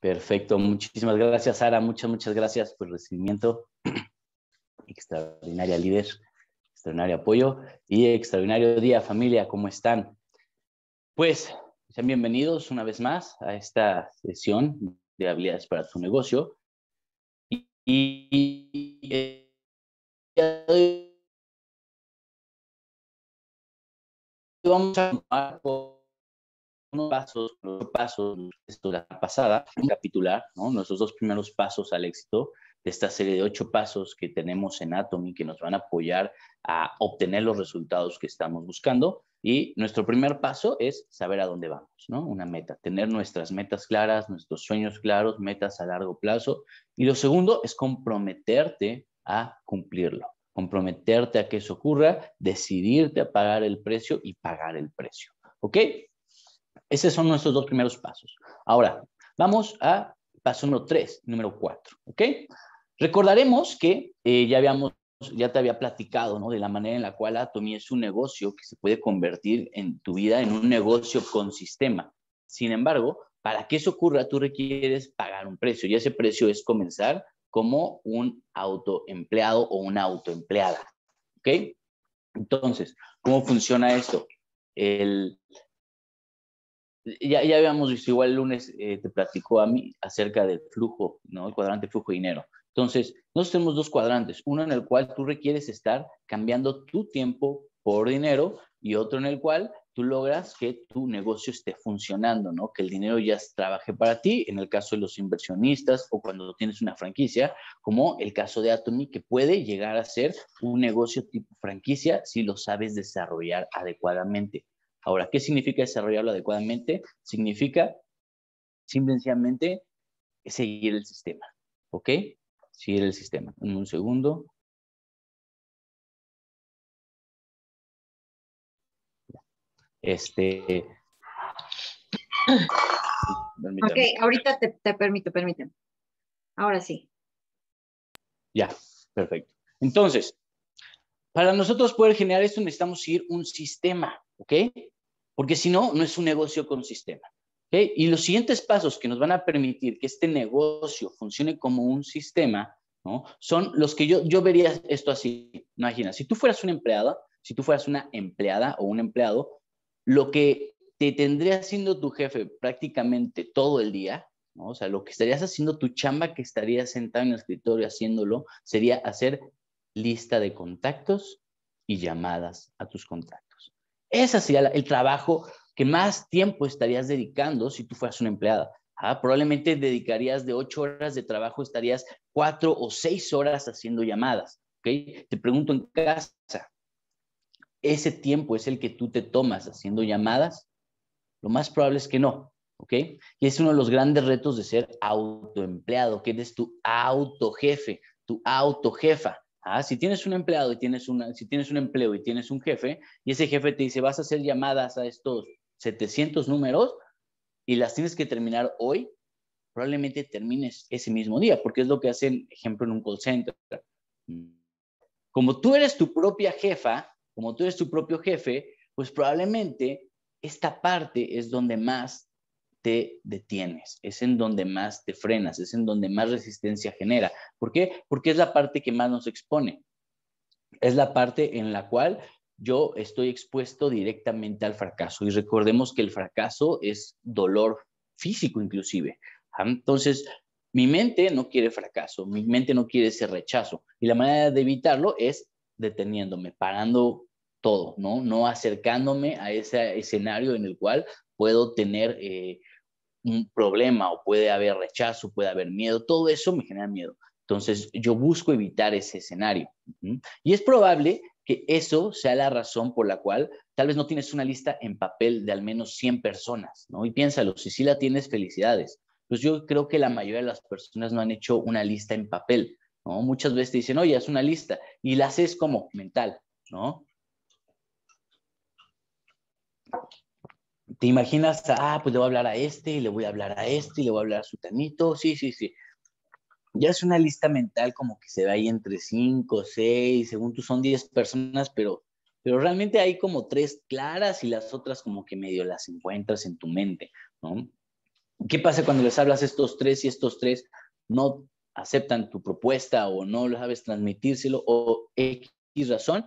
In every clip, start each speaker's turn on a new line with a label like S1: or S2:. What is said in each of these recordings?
S1: Perfecto, muchísimas gracias, Sara. Muchas, muchas gracias por el recibimiento. Extraordinaria líder, extraordinario apoyo y extraordinario día, familia. ¿Cómo están? Pues sean bienvenidos una vez más a esta sesión de habilidades para su negocio. Y, vamos a unos pasos, los pasos, esto la pasada, recapitular ¿no? nuestros dos primeros pasos al éxito de esta serie de ocho pasos que tenemos en Atomy que nos van a apoyar a obtener los resultados que estamos buscando. Y nuestro primer paso es saber a dónde vamos, ¿no? Una meta, tener nuestras metas claras, nuestros sueños claros, metas a largo plazo. Y lo segundo es comprometerte a cumplirlo, comprometerte a que eso ocurra, decidirte a pagar el precio y pagar el precio. ¿Ok? Esos son nuestros dos primeros pasos. Ahora, vamos a paso número tres, número cuatro. ¿ok? Recordaremos que eh, ya habíamos, ya te había platicado, De la manera en la cual atomía es un negocio que se puede convertir en tu vida en un negocio con sistema. Sin embargo, para que eso ocurra, tú requieres pagar un precio y ese precio es comenzar como un autoempleado o una autoempleada, ¿ok? Entonces, ¿cómo funciona esto? El, ya, ya habíamos visto, igual el lunes eh, te platicó a mí acerca del flujo, ¿no? El cuadrante flujo de dinero. Entonces, nosotros tenemos dos cuadrantes, uno en el cual tú requieres estar cambiando tu tiempo por dinero y otro en el cual tú logras que tu negocio esté funcionando, ¿no? Que el dinero ya trabaje para ti, en el caso de los inversionistas o cuando tienes una franquicia, como el caso de Atomy, que puede llegar a ser un negocio tipo franquicia si lo sabes desarrollar adecuadamente. Ahora, ¿qué significa desarrollarlo adecuadamente? Significa simplemente seguir el sistema, ¿ok? Seguir el sistema. un segundo. Este. Ok, ahorita te, permito, permíteme. Ahora sí. Ya, perfecto. Entonces, para nosotros poder generar esto necesitamos seguir un sistema, ¿ok? porque si no, no es un negocio con sistema. Y los siguientes pasos que nos van a permitir que este negocio funcione como un sistema ¿no? son los que yo, yo vería esto así. Imagina, si tú fueras un empleado, si tú fueras una empleada o un empleado, lo que te tendría siendo tu jefe prácticamente todo el día, o sea, lo que estarías haciendo, tu chamba que estarías sentado en el escritorio haciéndolo, sería hacer lista de contactos y llamadas a tus contactos. Ese sería el trabajo que más tiempo estarías dedicando si tú fueras una empleada. Ah, probablemente dedicarías de ocho horas de trabajo, estarías cuatro o seis horas haciendo llamadas. ¿okay? Te pregunto en casa, ¿ese tiempo es el que tú te tomas haciendo llamadas? Lo más probable es que no. Y es uno de los grandes retos de ser autoempleado, que eres tu autojefe, tu autojefa. Ah, si tienes un empleado y tienes una, si tienes un empleo y tienes un jefe, y ese jefe te dice, vas a hacer llamadas a estos 700 números y las tienes que terminar hoy, probablemente termines ese mismo día, porque es lo que hacen, ejemplo, en un call center. Como tú eres tu propia jefa, como tú eres tu propio jefe, pues probablemente esta parte es donde más te detienes, es en donde más te frenas, es en donde más resistencia genera. ¿Por qué? Porque es la parte que más nos expone. Es la parte en la cual yo estoy expuesto directamente al fracaso. Y recordemos que el fracaso es dolor físico inclusive. Ah, entonces, mi mente no quiere fracaso, mi mente no quiere ese rechazo. Y la manera de evitarlo es deteniéndome, parando todo, ¿no? No acercándome a ese escenario en el cual puedo tener eh, un problema o puede haber rechazo, puede haber miedo, todo eso me genera miedo. Entonces yo busco evitar ese escenario. Y es probable que eso sea la razón por la cual tal vez no tienes una lista en papel de al menos 100 personas, ¿no? Y piénsalo, si sí la tienes, felicidades. Pues yo creo que la mayoría de las personas no han hecho una lista en papel, ¿no? Muchas veces te dicen, oye, es una lista y la haces como mental, ¿no? te imaginas, ah, pues le voy a hablar a este, le voy a hablar a este, le voy a hablar a su tanito, sí, sí, sí. Ya es una lista mental como que se ve ahí entre cinco, seis, según tú son diez personas, pero, pero realmente hay como tres claras y las otras como que medio las encuentras en tu mente, ¿no? ¿Qué pasa cuando les hablas a estos tres y estos tres no aceptan tu propuesta o no lo sabes transmitírselo o X razón?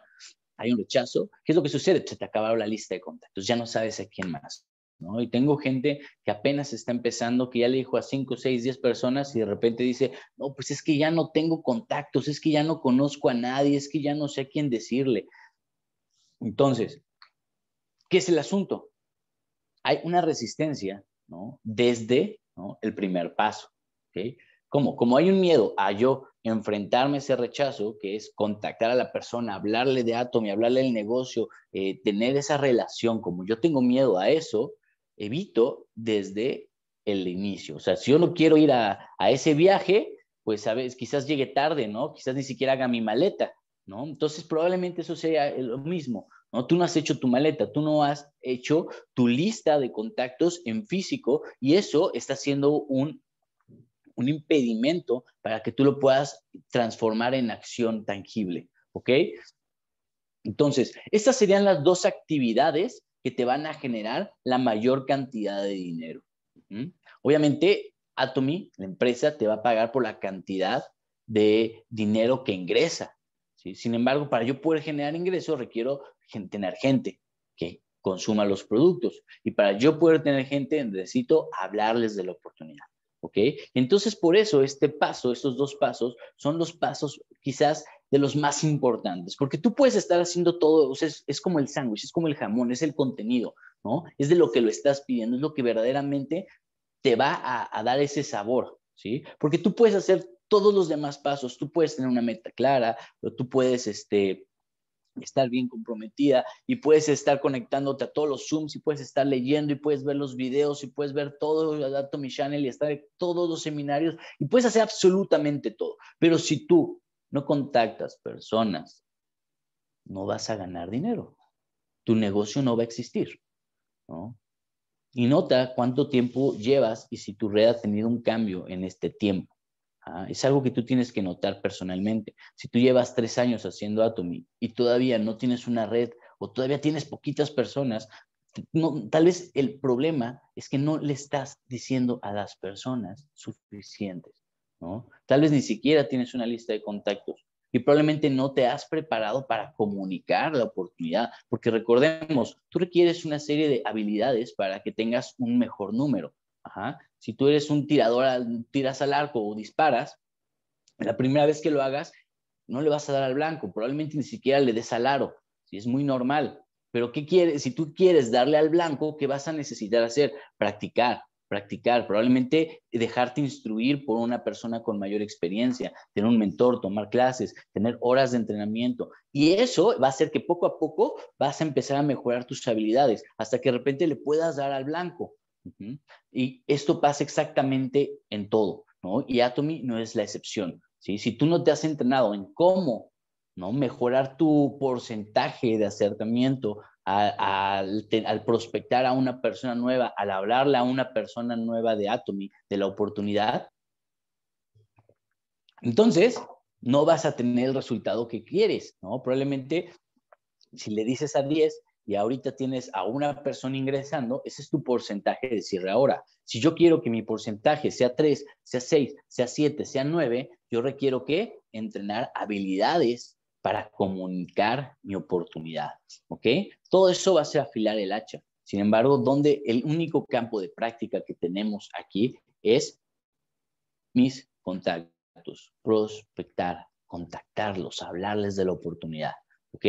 S1: hay un rechazo, ¿qué es lo que sucede? Se te acabaron la lista de contactos, ya no sabes a quién más. ¿no? Y tengo gente que apenas está empezando, que ya le dijo a 5, 6, 10 personas y de repente dice, no, pues es que ya no tengo contactos, es que ya no conozco a nadie, es que ya no sé a quién decirle. Entonces, ¿qué es el asunto? Hay una resistencia, ¿no? Desde el primer paso, ¿ok? ¿Cómo? Como hay un miedo a yo enfrentarme a ese rechazo, que es contactar a la persona, hablarle de Atomy, hablarle del negocio, eh, tener esa relación, como yo tengo miedo a eso, evito desde el inicio. O sea, si yo no quiero ir a, a ese viaje, pues sabes, quizás llegue tarde, ¿no? Quizás ni siquiera haga mi maleta, ¿no? Entonces probablemente eso sea eh, lo mismo, ¿no? Tú no has hecho tu maleta, tú no has hecho tu lista de contactos en físico y eso está siendo un un impedimento para que tú lo puedas transformar en acción tangible, ¿ok? Entonces, estas serían las dos actividades que te van a generar la mayor cantidad de dinero. Obviamente, Atomy, la empresa, te va a pagar por la cantidad de dinero que ingresa. Sin embargo, para yo poder generar ingresos, requiero tener gente que consuma los productos. Y para yo poder tener gente, necesito hablarles de la oportunidad. Entonces, por eso este paso, estos dos pasos, son los pasos quizás de los más importantes, porque tú puedes estar haciendo todo, o es, como el sándwich, es como el jamón, es el contenido, ¿no? Es de lo que lo estás pidiendo, es lo que verdaderamente te va a, dar ese sabor, ¿sí? Porque tú puedes hacer todos los demás pasos, tú puedes tener una meta clara, tú puedes, este, estar bien comprometida y puedes estar conectándote a todos los Zooms y puedes estar leyendo y puedes ver los videos y puedes ver todo el mi Channel y estar en todos los seminarios y puedes hacer absolutamente todo. Pero si tú no contactas personas, no vas a ganar dinero. Tu negocio no va a existir. Y nota cuánto tiempo llevas y si tu red ha tenido un cambio en este tiempo es algo que tú tienes que notar personalmente. Si tú llevas tres años haciendo Atomy y todavía no tienes una red o todavía tienes poquitas personas, no, tal vez el problema es que no le estás diciendo a las personas suficientes, ¿no? Tal vez ni siquiera tienes una lista de contactos y probablemente no te has preparado para comunicar la oportunidad, porque recordemos, tú requieres una serie de habilidades para que tengas un mejor número. Ajá. Si tú eres un tirador, tiras al arco o disparas, la primera vez que lo hagas, no le vas a dar al blanco, probablemente ni siquiera le des al aro, si es muy normal. Pero ¿qué quieres? Si tú quieres darle al blanco, ¿qué vas a necesitar hacer? Practicar, practicar, probablemente dejarte instruir por una persona con mayor experiencia, tener un mentor, tomar clases, tener horas de entrenamiento. Y eso va a hacer que poco a poco vas a empezar a mejorar tus habilidades hasta que de repente le puedas dar al blanco. Y esto pasa exactamente en todo, ¿no? Y Atomy no es la excepción, ¿sí? Si tú no te has entrenado en cómo, ¿no? Mejorar tu porcentaje de acercamiento al prospectar a una persona nueva, al hablarle a una persona nueva de Atomy, de la oportunidad, entonces no vas a tener el resultado que quieres, ¿no? Probablemente si le dices a 10 y ahorita tienes a una persona ingresando, ese es tu porcentaje de cierre. Ahora, si yo quiero que mi porcentaje sea 3, sea 6, sea 7, sea 9, yo requiero que entrenar habilidades para comunicar mi oportunidad, ¿ok? Todo eso va a ser afilar el hacha. Sin embargo, donde el único campo de práctica que tenemos aquí es mis contactos, prospectar, contactarlos, hablarles de la oportunidad, ¿ok?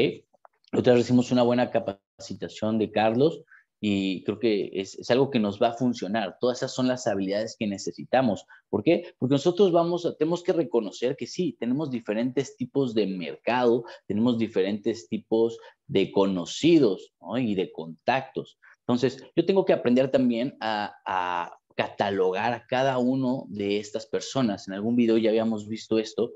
S1: Otra vez una buena capacitación de Carlos y creo que es, algo que nos va a funcionar. Todas esas son las habilidades que necesitamos. ¿Por qué? Porque nosotros vamos a, tenemos que reconocer que sí, tenemos diferentes tipos de mercado, tenemos diferentes tipos de conocidos y de contactos. Entonces, yo tengo que aprender también a, catalogar a cada uno de estas personas. En algún video ya habíamos visto esto,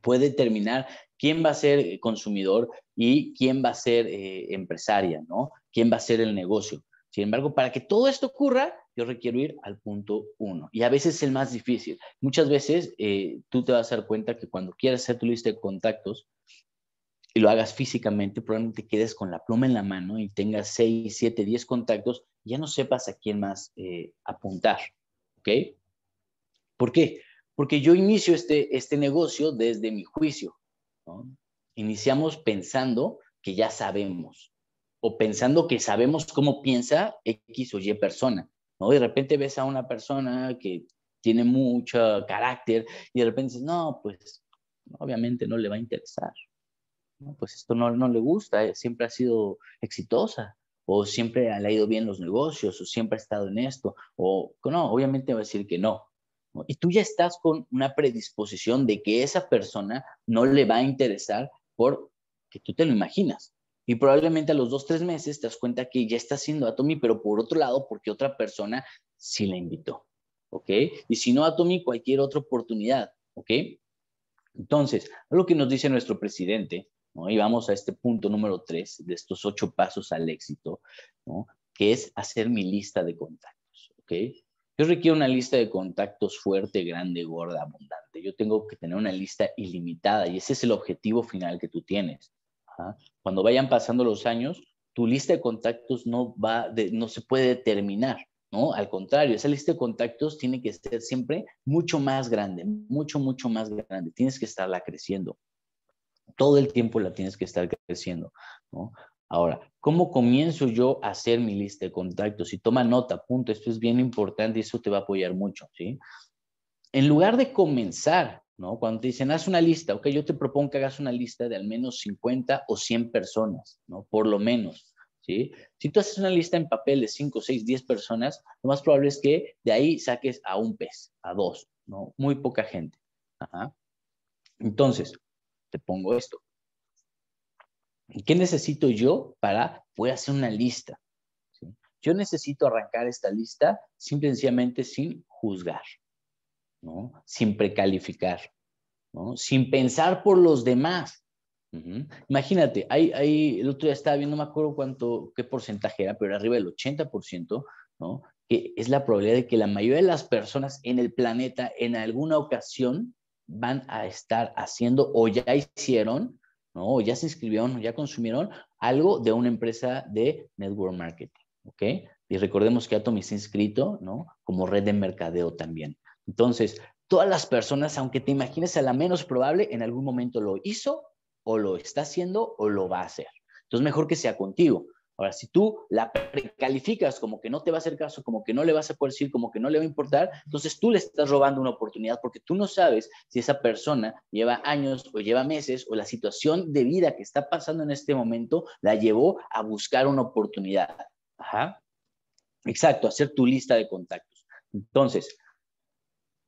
S1: puede terminar quién va a ser eh, consumidor y quién va a ser eh, empresaria, ¿no? ¿Quién va a ser el negocio? Sin embargo, para que todo esto ocurra, yo requiero ir al punto uno. Y a veces es el más difícil. Muchas veces eh, tú te vas a dar cuenta que cuando quieras hacer tu lista de contactos y lo hagas físicamente, probablemente quedes con la pluma en la mano y tengas 6, 7, 10 contactos ya no sepas a quién más apuntar. ¿Ok? ¿Por qué? Porque yo inicio este, este negocio desde mi juicio. ¿no? Iniciamos pensando que ya sabemos o pensando que sabemos cómo piensa X o Y persona, ¿no? De repente ves a una persona que tiene mucho carácter y de repente dices, no, pues obviamente no le va a interesar, pues esto no, le gusta, eh, siempre ha sido exitosa, o siempre ha ido bien los negocios, o siempre ha estado en esto, o no, obviamente va a decir que no, y tú ya estás con una predisposición de que esa persona no le va a interesar por que tú te lo imaginas. Y probablemente a los dos, tres meses te das cuenta que ya está haciendo Atomy, pero por otro lado, porque otra persona sí la invitó. ¿Ok? Y si no Atomy, cualquier otra oportunidad. ¿Ok? Entonces, lo que nos dice nuestro presidente, ¿no? y vamos a este punto número tres de estos ocho pasos al éxito, ¿no? que es hacer mi lista de contactos. ¿Ok? Yo requiero una lista de contactos fuerte, grande, gorda, abundante. Yo tengo que tener una lista ilimitada y ese es el objetivo final que tú tienes. Cuando vayan pasando los años, tu lista de contactos no, va no se puede terminar, ¿no? Al contrario, esa lista de contactos tiene que ser siempre mucho más grande, mucho, mucho más grande. Tienes que estarla creciendo. Todo el tiempo la tienes que estar creciendo, ¿no? Ahora, ¿cómo comienzo yo a hacer mi lista de contactos? Y toma nota, punto, esto es bien importante y eso te va a apoyar mucho, ¿sí? En lugar de comenzar, ¿no? Cuando te dicen, haz una lista, ok, yo te propongo que hagas una lista de al menos 50 o 100 personas, ¿no? Por lo menos, ¿sí? Si tú haces una lista en papel de 5, 6, 10 personas, lo más probable es que de ahí saques a un pez, a dos, ¿no? Muy poca gente. Entonces, te pongo esto. ¿Qué necesito yo para poder hacer una lista? Yo necesito arrancar esta lista simplemente sin juzgar, sin precalificar, sin pensar por los demás. Imagínate, hay, el otro día estaba viendo, no me acuerdo cuánto, qué porcentaje era, pero era arriba del 80%, que es la probabilidad de que la mayoría de las personas en el planeta en alguna ocasión van a estar haciendo o ya hicieron ¿no? ya se inscribieron, ya consumieron algo de una empresa de network marketing, ¿ok? Y recordemos que Atomy está inscrito, ¿no? Como red de mercadeo también. Entonces, todas las personas, aunque te imagines a la menos probable, en algún momento lo hizo o lo está haciendo o lo va a hacer. Entonces, mejor que sea contigo. Ahora, si tú la precalificas como que no te va a hacer caso, como que no le vas a poder decir, como que no le va a importar, entonces tú le estás robando una oportunidad porque tú no sabes si esa persona lleva años o lleva meses o la situación de vida que está pasando en este momento la llevó a buscar una oportunidad. Ajá. Exacto, hacer tu lista de contactos. Entonces,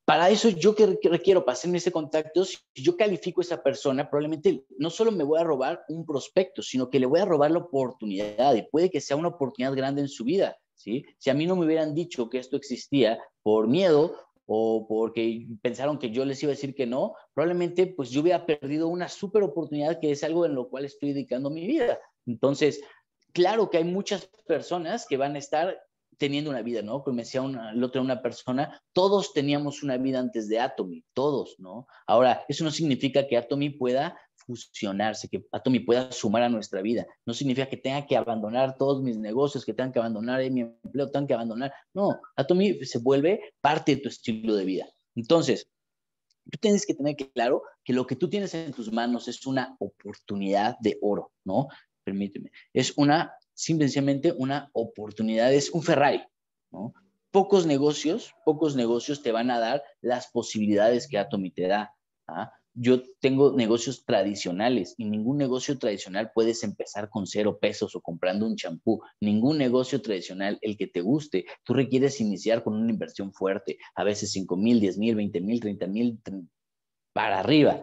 S1: para eso yo que requiero para hacerme ese contacto, si yo califico a esa persona, probablemente no solo me voy a robar un prospecto, sino que le voy a robar la oportunidad y puede que sea una oportunidad grande en su vida. ¿sí? Si a mí no me hubieran dicho que esto existía por miedo o porque pensaron que yo les iba a decir que no, probablemente pues yo hubiera perdido una súper oportunidad que es algo en lo cual estoy dedicando mi vida. Entonces, claro que hay muchas personas que van a estar teniendo una vida, ¿no? Como decía el otro una persona, todos teníamos una vida antes de Atomy, todos, ¿no? Ahora, eso no significa que Atomy pueda fusionarse, que Atomy pueda sumar a nuestra vida. No significa que tenga que abandonar todos mis negocios, que tenga que abandonar eh, mi empleo, tenga que abandonar. No, Atomy se vuelve parte de tu estilo de vida. Entonces, tú tienes que tener claro que lo que tú tienes en tus manos es una oportunidad de oro, ¿no? Permíteme, es una simplemente una oportunidad, es un Ferrari, Pocos negocios, pocos negocios te van a dar las posibilidades que Atomi te da. ¿ah? Yo tengo negocios tradicionales y ningún negocio tradicional puedes empezar con cero pesos o comprando un champú. Ningún negocio tradicional, el que te guste, tú requieres iniciar con una inversión fuerte, a veces 5 mil, 10 mil, 20 mil, 30 mil, para arriba.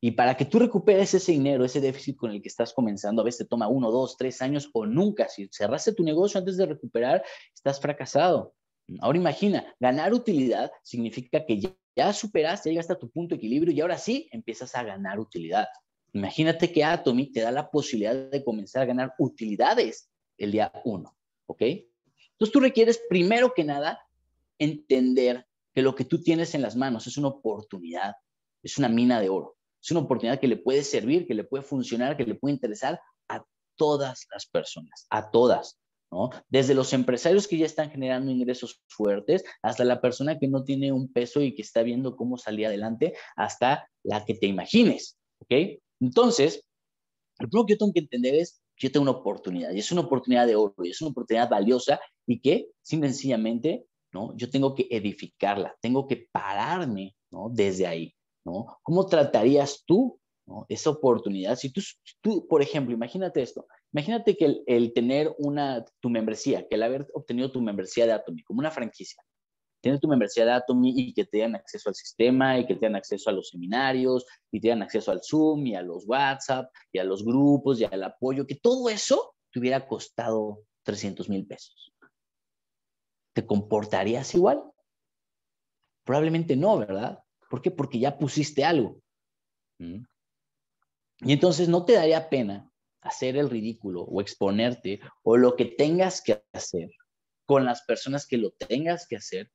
S1: Y para que tú recuperes ese dinero, ese déficit con el que estás comenzando, a veces te toma uno, dos, tres años o nunca. Si cerraste tu negocio antes de recuperar, estás fracasado. Ahora imagina, ganar utilidad significa que ya, superaste, ya llegaste a tu punto de equilibrio y ahora sí empiezas a ganar utilidad. Imagínate que Atomy te da la posibilidad de comenzar a ganar utilidades el día uno, ¿ok? Entonces tú requieres primero que nada entender que lo que tú tienes en las manos es una oportunidad es una mina de oro. Es una oportunidad que le puede servir, que le puede funcionar, que le puede interesar a todas las personas, a todas. ¿no? Desde los empresarios que ya están generando ingresos fuertes, hasta la persona que no tiene un peso y que está viendo cómo salir adelante, hasta la que te imagines, ¿ok? Entonces, lo primero que yo tengo que entender es, yo tengo una oportunidad, y es una oportunidad de oro, y es una oportunidad valiosa, y que, sencillamente, ¿no? Yo tengo que edificarla, tengo que pararme, ¿no? Desde ahí. ¿Cómo tratarías tú esa oportunidad? Si tú, tú, por ejemplo, imagínate esto, imagínate que el, tener una, tu membresía, que el haber obtenido tu membresía de Atomy, como una franquicia, tener tu membresía de Atomy y que te den acceso al sistema y que te den acceso a los seminarios y te den acceso al Zoom y a los WhatsApp y a los grupos y al apoyo, que todo eso te hubiera costado 300 mil pesos. ¿Te comportarías igual? Probablemente no, ¿verdad? ¿Por qué? Porque ya pusiste algo. Mm. Y entonces no te daría pena hacer el ridículo o exponerte o lo que tengas que hacer con las personas que lo tengas que hacer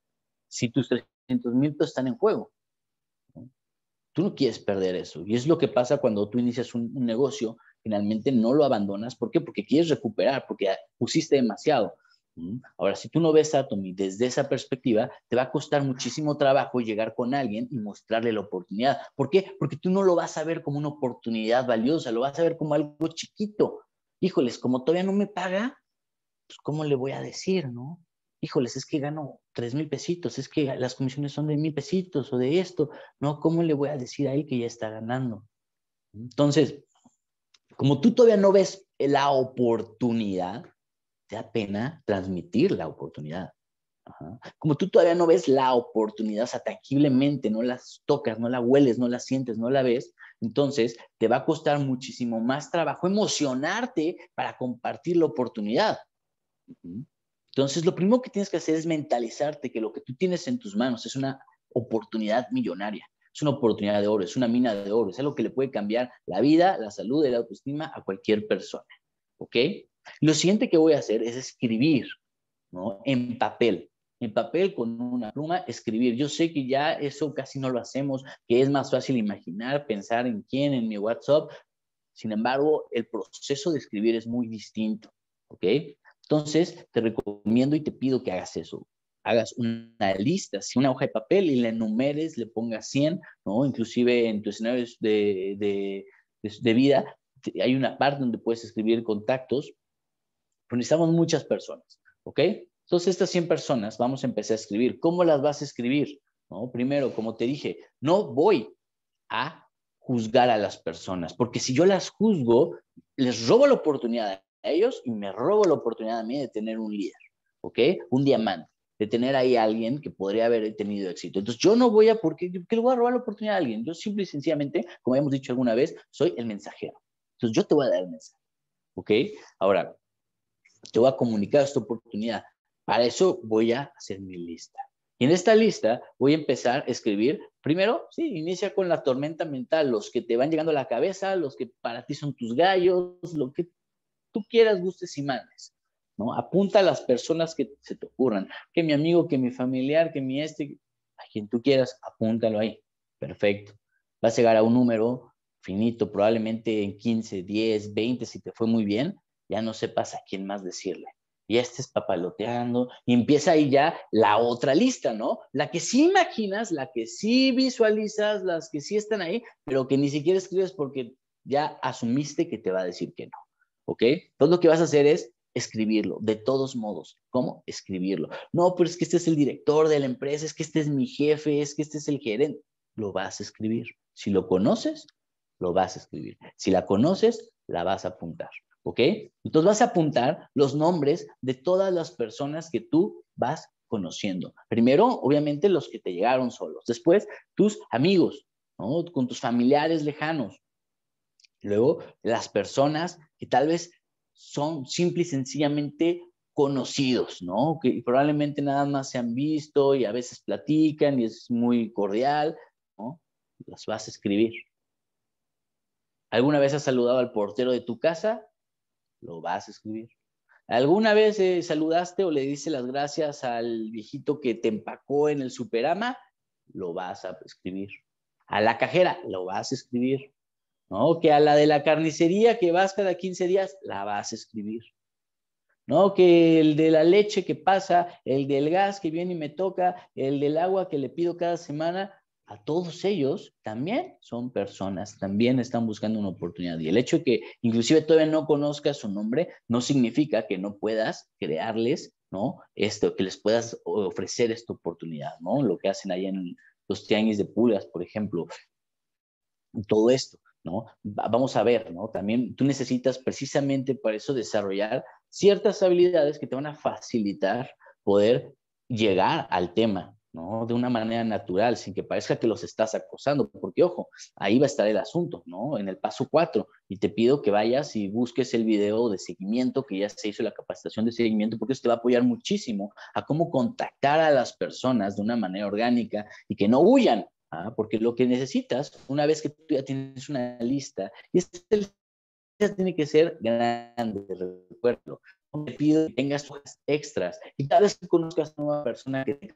S1: si tus 300 mil están en juego. Tú no quieres perder eso. Y es lo que pasa cuando tú inicias un negocio, finalmente no lo abandonas. ¿Por qué? Porque quieres recuperar, porque pusiste demasiado. Ahora, si tú no ves a Tommy desde esa perspectiva, te va a costar muchísimo trabajo llegar con alguien y mostrarle la oportunidad. ¿Por qué? Porque tú no lo vas a ver como una oportunidad valiosa, lo vas a ver como algo chiquito. Híjoles, como todavía no me paga, pues ¿cómo le voy a decir, no? Híjoles, es que gano tres mil pesitos, es que las comisiones son de mil pesitos o de esto, ¿no? ¿Cómo le voy a decir a él que ya está ganando? Entonces, como tú todavía no ves la oportunidad, da pena transmitir la oportunidad. Como tú todavía no ves la oportunidad, ataquiblemente, no las tocas, no la hueles, no la sientes, no la ves, entonces te va a costar muchísimo más trabajo emocionarte para compartir la oportunidad. Entonces, lo primero que tienes que hacer es mentalizarte que lo que tú tienes en tus manos es una oportunidad millonaria, es una oportunidad de oro, es una mina de oro, es algo que le puede cambiar la vida, la salud, y la autoestima a cualquier persona. ¿Ok? Lo siguiente que voy a hacer es escribir ¿no? en papel, en papel con una pluma, escribir. Yo sé que ya eso casi no lo hacemos, que es más fácil imaginar, pensar en quién, en mi WhatsApp. Sin embargo, el proceso de escribir es muy distinto, ¿ok? Entonces, te recomiendo y te pido que hagas eso. Hagas una lista, si una hoja de papel y la enumeres, le pongas 100, ¿no? Inclusive en tus escenarios de vida, hay una parte donde puedes escribir contactos, necesitamos muchas personas, ¿ok? Entonces, estas 100 personas vamos a empezar a escribir. ¿Cómo las vas a escribir? ¿No? Primero, como te dije, no voy a juzgar a las personas, porque si yo las juzgo, les robo la oportunidad a ellos y me robo la oportunidad a mí de tener un líder, ¿ok? Un diamante, de tener ahí a alguien que podría haber tenido éxito. Entonces, yo no voy a, porque qué le voy a robar la oportunidad a alguien. Yo simple y sencillamente, como hemos dicho alguna vez, soy el mensajero. Entonces, yo te voy a dar el mensaje, ¿ok? Ahora, te voy a comunicar esta oportunidad. Para eso voy a hacer mi lista. Y en esta lista voy a empezar a escribir, primero, sí, inicia con la tormenta mental, los que te van llegando a la cabeza, los que para ti son tus gallos, lo que tú quieras, gustes y mandes. ¿no? Apunta a las personas que se te ocurran, que mi amigo, que mi familiar, que mi este, a quien tú quieras, apúntalo ahí. Perfecto. Vas a llegar a un número finito, probablemente en 15, 10, 20, si te fue muy bien, ya no sepas a quién más decirle. Y estés papaloteando, y empieza ahí ya la otra lista, ¿no? La que sí imaginas, la que sí visualizas, las que sí están ahí, pero que ni siquiera escribes porque ya asumiste que te va a decir que no, ¿ok? Entonces lo que vas a hacer es escribirlo, de todos modos. ¿Cómo? Escribirlo. No, pero es que este es el director de la empresa, es que este es mi jefe, es que este es el gerente. Lo vas a escribir. Si lo conoces, lo vas a escribir. Si la conoces, la vas a apuntar. ¿ok? Entonces vas a apuntar los nombres de todas las personas que tú vas conociendo. Primero, obviamente, los que te llegaron solos. Después, tus amigos, Con tus familiares lejanos. Luego, las personas que tal vez son simple y sencillamente conocidos, ¿no? Que probablemente nada más se han visto y a veces platican y es muy cordial, ¿no? Las vas a escribir. ¿Alguna vez has saludado al portero de tu casa? lo vas a escribir. ¿Alguna vez eh, saludaste o le diste las gracias al viejito que te empacó en el superama? Lo vas a escribir. A la cajera, lo vas a escribir. ¿No? Que a la de la carnicería que vas cada 15 días, la vas a escribir. ¿no? Que el de la leche que pasa, el del gas que viene y me toca, el del agua que le pido cada semana, todos ellos también son personas, también están buscando una oportunidad. Y el hecho de que inclusive todavía no conozcas su nombre no significa que no puedas crearles, ¿no? Esto, que les puedas ofrecer esta oportunidad, ¿no? Lo que hacen ahí en los tianguis de pulgas, por ejemplo. Todo esto, ¿no? Vamos a ver, ¿no? También tú necesitas precisamente para eso desarrollar ciertas habilidades que te van a facilitar poder llegar al tema, ¿no? De una manera natural, sin que parezca que los estás acosando, porque ojo, ahí va a estar el asunto, ¿no? En el paso 4, y te pido que vayas y busques el video de seguimiento que ya se hizo la capacitación de seguimiento, porque eso te va a apoyar muchísimo a cómo contactar a las personas de una manera orgánica y que no huyan, ¿ah? porque lo que necesitas, una vez que tú ya tienes una lista, y esta lista tiene que ser grande, recuerdo, te pido que tengas extras y tal vez conozcas a una persona que te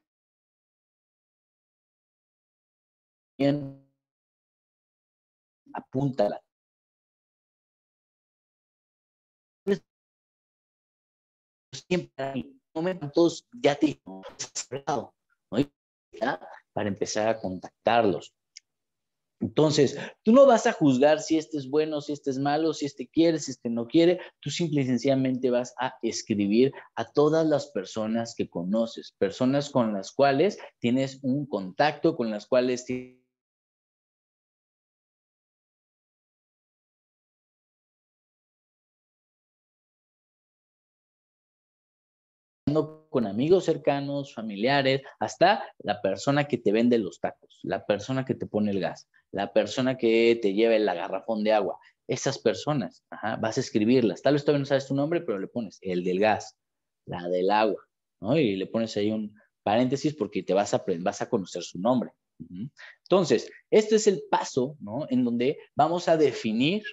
S1: apúntala. Pues, siempre, ya te para empezar a contactarlos. Entonces, tú no vas a juzgar si este es bueno, si este es malo, si este quiere, si este no quiere. Tú simple y sencillamente vas a escribir a todas las personas que conoces, personas con las cuales tienes un contacto, con las cuales tienes con amigos cercanos, familiares, hasta la persona que te vende los tacos, la persona que te pone el gas, la persona que te lleva el garrafón de agua. Esas personas, vas a escribirlas. Tal vez todavía no sabes tu nombre, pero le pones el del gas, la del agua, ¿no? Y le pones ahí un paréntesis porque te vas a, vas a conocer su nombre. Entonces, este es el paso, ¿no? En donde vamos a definir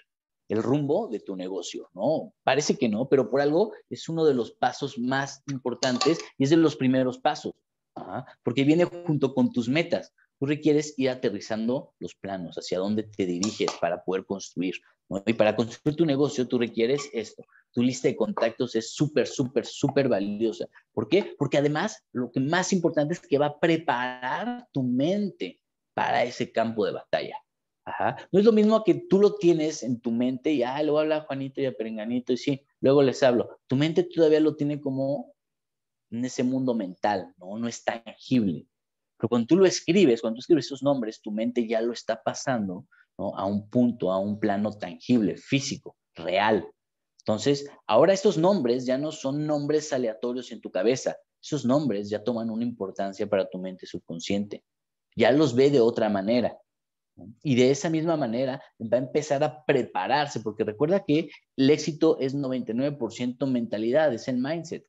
S1: el rumbo de tu negocio, ¿no? Parece que no, pero por algo es uno de los pasos más importantes y es de los primeros pasos, ¿ah? porque viene junto con tus metas. Tú requieres ir aterrizando los planos, hacia dónde te diriges para poder construir. Y para construir tu negocio, tú requieres esto. Tu lista de contactos es súper, súper, súper valiosa. ¿Por qué? Porque además, lo que más importante es que va a preparar tu mente para ese campo de batalla. No es lo mismo que tú lo tienes en tu mente y, ah, habla voy Juanito y a y sí, luego les hablo. Tu mente todavía lo tiene como en ese mundo mental, ¿no? No es tangible. Pero cuando tú lo escribes, cuando tú escribes esos nombres, tu mente ya lo está pasando ¿no? a un punto, a un plano tangible, físico, real. Entonces, ahora estos nombres ya no son nombres aleatorios en tu cabeza. Esos nombres ya toman una importancia para tu mente subconsciente. Ya los ve de otra manera. Y de esa misma manera va a empezar a prepararse, porque recuerda que el éxito es 99% mentalidad, es el mindset.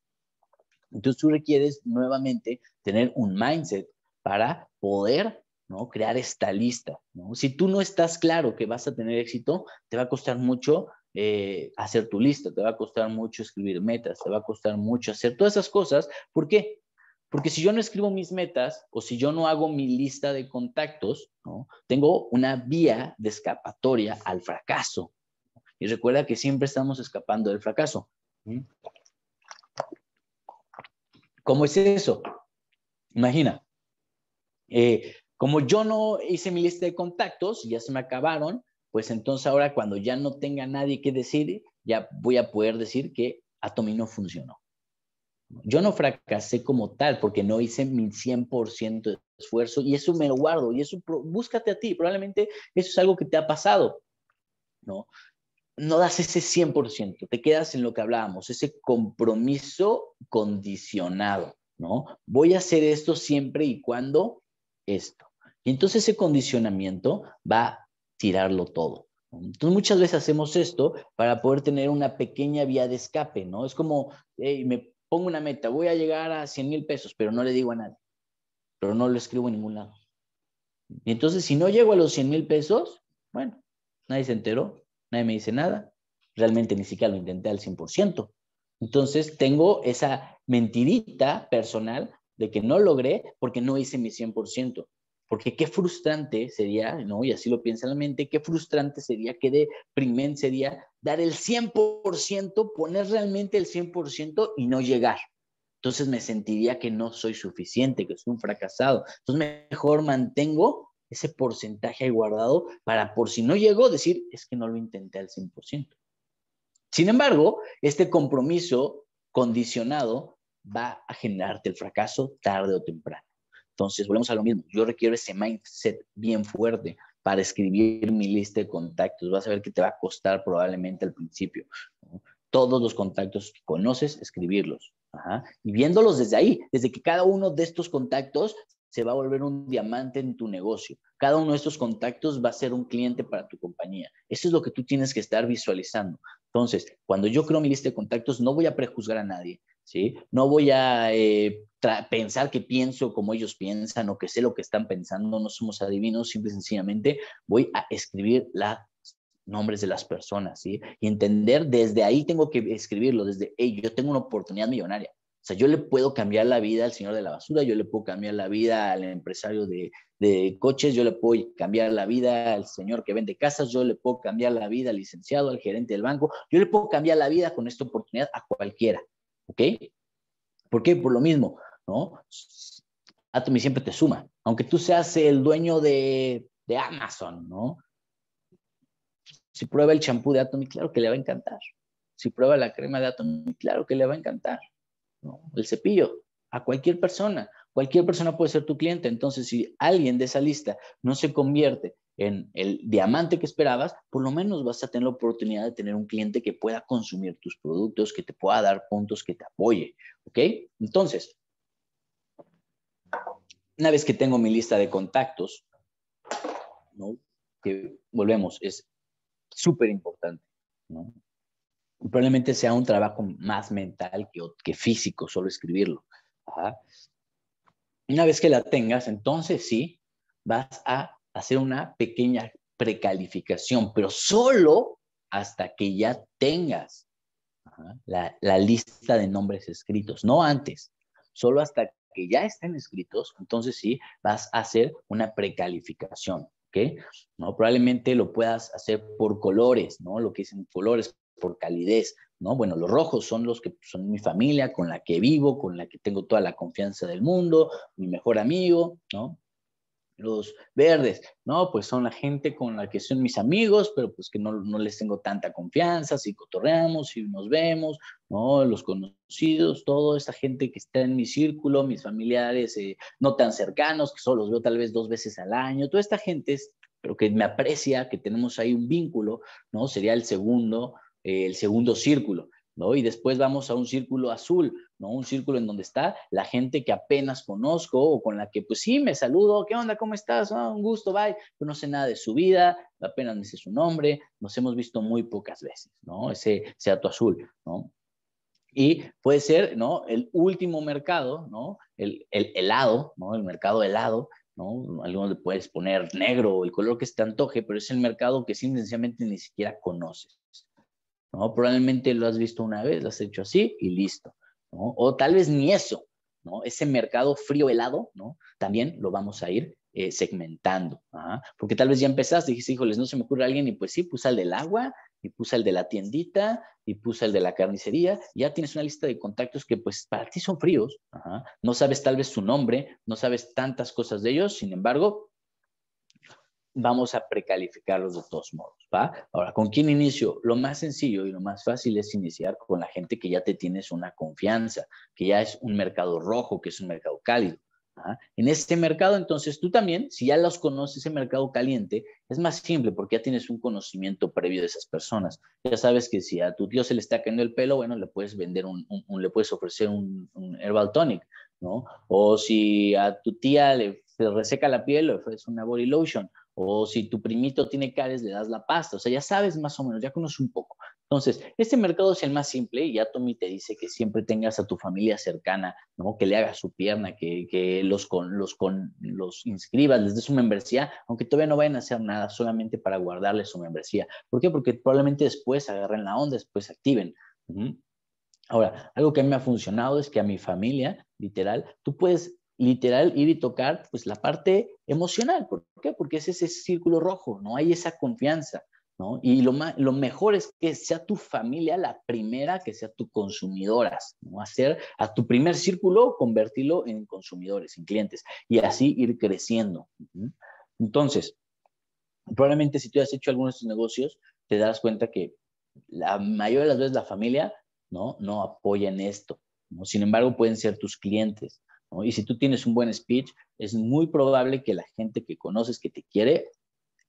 S1: Entonces tú requieres nuevamente tener un mindset para poder ¿no? crear esta lista. Si tú no estás claro que vas a tener éxito, te va a costar mucho eh, hacer tu lista, te va a costar mucho escribir metas, te va a costar mucho hacer todas esas cosas. ¿Por qué? Porque si yo no escribo mis metas o si yo no hago mi lista de contactos, tengo una vía de escapatoria al fracaso. Y recuerda que siempre estamos escapando del fracaso. ¿Mm? ¿Cómo es eso? Imagina, eh, como yo no hice mi lista de contactos, ya se me acabaron, pues entonces ahora cuando ya no tenga nadie que decir, ya voy a poder decir que atomi no funcionó. Yo no fracasé como tal porque no hice mi 100% de esfuerzo y eso me lo guardo y eso búscate a ti, probablemente eso es algo que te ha pasado, ¿no? No das ese 100%, te quedas en lo que hablábamos, ese compromiso condicionado, ¿no? Voy a hacer esto siempre y cuando esto. Y entonces ese condicionamiento va a tirarlo todo. Entonces muchas veces hacemos esto para poder tener una pequeña vía de escape, ¿no? Es como, hey, me pongo una meta, voy a llegar a 100 mil pesos, pero no le digo a nadie, pero no lo escribo en ningún lado. Y entonces, si no llego a los 100 mil pesos, bueno, nadie se enteró, nadie me dice nada, realmente ni siquiera lo intenté al 100%. Entonces, tengo esa mentidita personal de que no logré porque no hice mi 100%. Porque qué frustrante sería, ¿no? Y así lo piensa la mente, qué frustrante sería, qué deprimente sería dar el 100%, poner realmente el 100% y no llegar. Entonces me sentiría que no soy suficiente, que soy un fracasado. Entonces mejor mantengo ese porcentaje ahí guardado para por si no llego decir, es que no lo intenté al 100%. Sin embargo, este compromiso condicionado va a generarte el fracaso tarde o temprano. Entonces, volvemos a lo mismo. Yo requiero ese mindset bien fuerte para escribir mi lista de contactos. Vas a ver que te va a costar probablemente al principio. Todos los contactos que conoces, escribirlos. Y viéndolos desde ahí, desde que cada uno de estos contactos se va a volver un diamante en tu negocio. Cada uno de estos contactos va a ser un cliente para tu compañía. Eso es lo que tú tienes que estar visualizando. Entonces, cuando yo creo mi lista de contactos, no voy a prejuzgar a nadie. ¿sí? No voy a eh, pensar que pienso como ellos piensan o que sé lo que están pensando, no somos adivinos, simple y sencillamente voy a escribir los nombres de las personas, Y entender desde ahí tengo que escribirlo, desde, ahí, yo tengo una oportunidad millonaria. O sea, yo le puedo cambiar la vida al señor de la basura, yo le puedo cambiar la vida al empresario de coches, yo le puedo cambiar la vida al señor que vende casas, yo le puedo cambiar la vida al licenciado, al gerente del banco, yo le puedo cambiar la vida con esta oportunidad a cualquiera. ¿ok? ¿Por qué? Por lo mismo, ¿no? Atomy siempre te suma, aunque tú seas el dueño de, de Amazon, ¿no? Si prueba el champú de Atomy, claro que le va a encantar. Si prueba la crema de Atomy, claro que le va a encantar. El cepillo, a cualquier persona. Cualquier persona puede ser tu cliente. Entonces, si alguien de esa lista no se convierte en el diamante que esperabas, por lo menos vas a tener la oportunidad de tener un cliente que pueda consumir tus productos, que te pueda dar puntos, que te apoye. ¿Ok? Entonces, una vez que tengo mi lista de contactos, ¿no? que volvemos, es súper importante. Probablemente sea un trabajo más mental que, que físico, solo escribirlo. Una vez que la tengas, entonces sí, vas a hacer una pequeña precalificación, pero solo hasta que ya tengas la, lista de nombres escritos, no antes, solo hasta que ya estén escritos, entonces sí vas a hacer una precalificación. ¿ok? ¿no? Probablemente lo puedas hacer por colores, ¿no? Lo que dicen colores, por calidez, ¿no? Bueno, los rojos son los que son mi familia, con la que vivo, con la que tengo toda la confianza del mundo, mi mejor amigo, ¿no? los verdes, no, pues son la gente con la que son mis amigos, pero pues que no, no les tengo tanta confianza, si cotorreamos, si nos vemos, no, los conocidos, toda esta gente que está en mi círculo, mis familiares eh, no tan cercanos, que solo los veo tal vez dos veces al año, toda esta gente es, pero que me aprecia, que tenemos ahí un vínculo, no, sería el segundo, eh, el segundo círculo. ¿no? Y después vamos a un círculo azul, ¿no? Un círculo en donde está la gente que apenas conozco o con la que, pues sí, me saludo, ¿qué onda? ¿Cómo estás? Ah, un gusto, bye. no sé nada de su vida, apenas me sé su nombre, nos hemos visto muy pocas veces, ¿no? Ese, sea ato azul, ¿no? Y puede ser, ¿no? El último mercado, ¿no? El, helado, ¿no? El mercado helado, ¿no? Algunos le puedes poner negro o el color que se te antoje, pero es el mercado que sencillamente ni siquiera conoces, Probablemente lo has visto una vez, lo has hecho así y listo, O tal vez ni eso, Ese mercado frío helado, También lo vamos a ir eh, segmentando, porque tal vez ya empezaste, dijiste, híjoles, no se me ocurre alguien y pues sí, puse el del agua y puse el de la tiendita y puse el de la carnicería, ya tienes una lista de contactos que pues para ti son fríos, no sabes tal vez su nombre, no sabes tantas cosas de ellos, sin embargo, vamos a precalificarlos de todos modos. Ahora, ¿con quién inicio? Lo más sencillo y lo más fácil es iniciar con la gente que ya te tienes una confianza, que ya es un mercado rojo, que es un mercado cálido. ¿ah? En este mercado, entonces tú también, si ya los conoces ese mercado caliente, es más simple porque ya tienes un conocimiento previo de esas personas. Ya sabes que si a tu tío se le está cayendo el pelo, bueno, le puedes vender un, le puedes ofrecer un, herbal tonic, ¿no? O si a tu tía le reseca la piel, le ofreces una body lotion. O si tu primito tiene caries, le das la pasta. O sea, ya sabes más o menos, ya conoces un poco. Entonces, este mercado es el más simple y ya Tommy te dice que siempre tengas a tu familia cercana, ¿no? Que le hagas su pierna, que, los, con, los, con, los inscribas, les des su membresía, aunque todavía no vayan a hacer nada, solamente para guardarle su membresía. ¿Por qué? Porque probablemente después agarren la onda, después activen. Ahora, algo que a mí me ha funcionado es que a mi familia, literal, tú puedes literal ir y tocar pues la parte emocional. ¿Por qué? Porque es ese círculo rojo, no hay esa confianza, ¿no? Y lo, mejor es que sea tu familia la primera que sea tu consumidoras. ¿no? Hacer a tu primer círculo, convertirlo en consumidores, en clientes, y así ir creciendo. Entonces, probablemente si tú has hecho algunos de estos negocios, te darás cuenta que la mayoría de las veces la familia, ¿no? No apoya en esto. ¿no? Sin embargo, pueden ser tus clientes. Y si tú tienes un buen speech, es muy probable que la gente que conoces, que te quiere,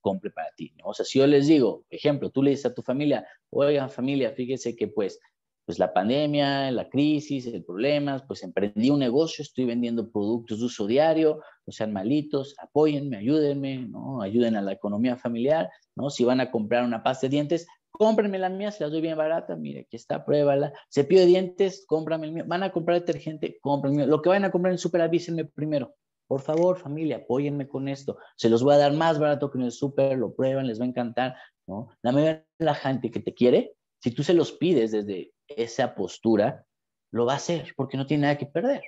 S1: compre para ti, ¿no? O sea, si yo les digo, ejemplo, tú le dices a tu familia, oiga, familia, fíjese que pues, pues la pandemia, la crisis, el problema, pues emprendí un negocio, estoy vendiendo productos de uso diario, no sean malitos, apóyenme, ayúdenme, ¿no? Ayuden a la economía familiar, ¿no? Si van a comprar una pasta de dientes, cómprenme la mía, se las doy bien barata, mire, aquí está, pruébala. Se pide dientes, cómprame el mío. Van a comprar detergente, cómprenme. Lo que van a comprar en súper, avísenme primero. Por favor, familia, apóyenme con esto. Se los voy a dar más barato que en el súper, lo prueban, les va a encantar, ¿no? La mayoría la gente que te quiere, si tú se los pides desde esa postura, lo va a hacer porque no tiene nada que perder.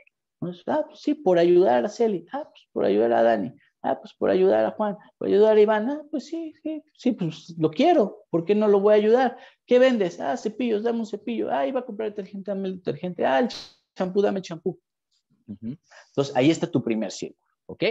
S1: ah, pues sí, por ayudar a Celi, ah, pues por ayudar a Dani. Ah, pues por ayudar a Juan, por ayudar a Iván. Ah, pues sí, sí, sí, pues lo quiero. ¿Por qué no lo voy a ayudar? ¿Qué vendes? Ah, cepillos, dame un cepillo. Ah, iba a comprar detergente, dame el detergente. Ah, el champú, dame champú. Entonces, ahí está tu primer círculo, ¿ok?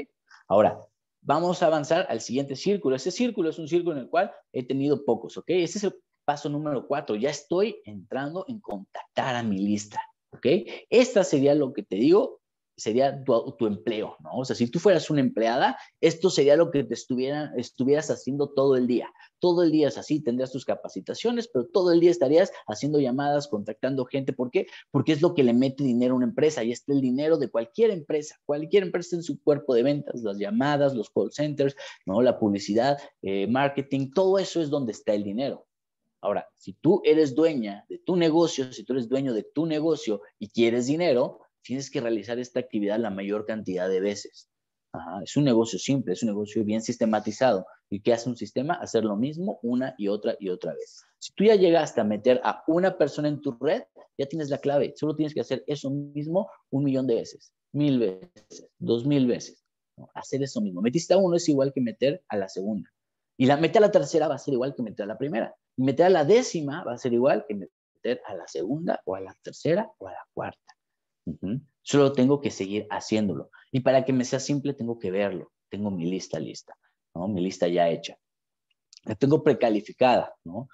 S1: Ahora, vamos a avanzar al siguiente círculo. Ese círculo es un círculo en el cual he tenido pocos, ¿ok? Ese es el paso número cuatro. Ya estoy entrando en contactar a mi lista, ¿ok? Esta sería lo que te digo, sería tu, empleo, ¿no? O sea, si tú fueras una empleada, esto sería lo que te estuviera, estuvieras haciendo todo el día. Todo el día es así, tendrías tus capacitaciones, pero todo el día estarías haciendo llamadas, contactando gente. ¿Por qué? Porque es lo que le mete dinero a una empresa y está el dinero de cualquier empresa, cualquier empresa en su cuerpo de ventas, las llamadas, los call centers, ¿no? La publicidad, eh, marketing, todo eso es donde está el dinero. Ahora, si tú eres dueña de tu negocio, si tú eres dueño de tu negocio y quieres dinero, tienes que realizar esta actividad la mayor cantidad de veces. es un negocio simple, es un negocio bien sistematizado. ¿Y qué hace un sistema? Hacer lo mismo una y otra y otra vez. Si tú ya llegas a meter a una persona en tu red, ya tienes la clave. Solo tienes que hacer eso mismo un millón de veces, mil veces, dos mil veces. Hacer eso mismo. Metiste a uno es igual que meter a la segunda. Y la meta a la tercera va a ser igual que meter a la primera. Y meter a la décima va a ser igual que meter a la segunda o a la tercera o a la cuarta. Solo tengo que seguir haciéndolo. Y para que me sea simple, tengo que verlo. Tengo mi lista lista, Mi lista ya hecha. La tengo precalificada, ¿no?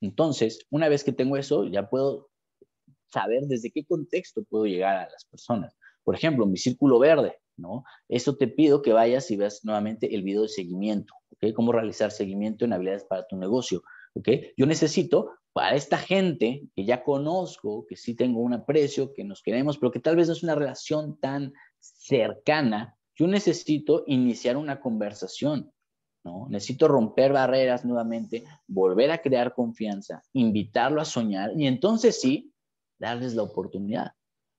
S1: Entonces, una vez que tengo eso, ya puedo saber desde qué contexto puedo llegar a las personas. Por ejemplo, mi círculo verde, ¿no? Eso te pido que vayas y veas nuevamente el video de seguimiento, ¿ok? Cómo realizar seguimiento en habilidades para tu negocio, ¿ok? Yo necesito para esta gente que ya conozco, que sí tengo un aprecio, que nos queremos, pero que tal vez no es una relación tan cercana, yo necesito iniciar una conversación, ¿no? Necesito romper barreras nuevamente, volver a crear confianza, invitarlo a soñar y entonces sí, darles la oportunidad.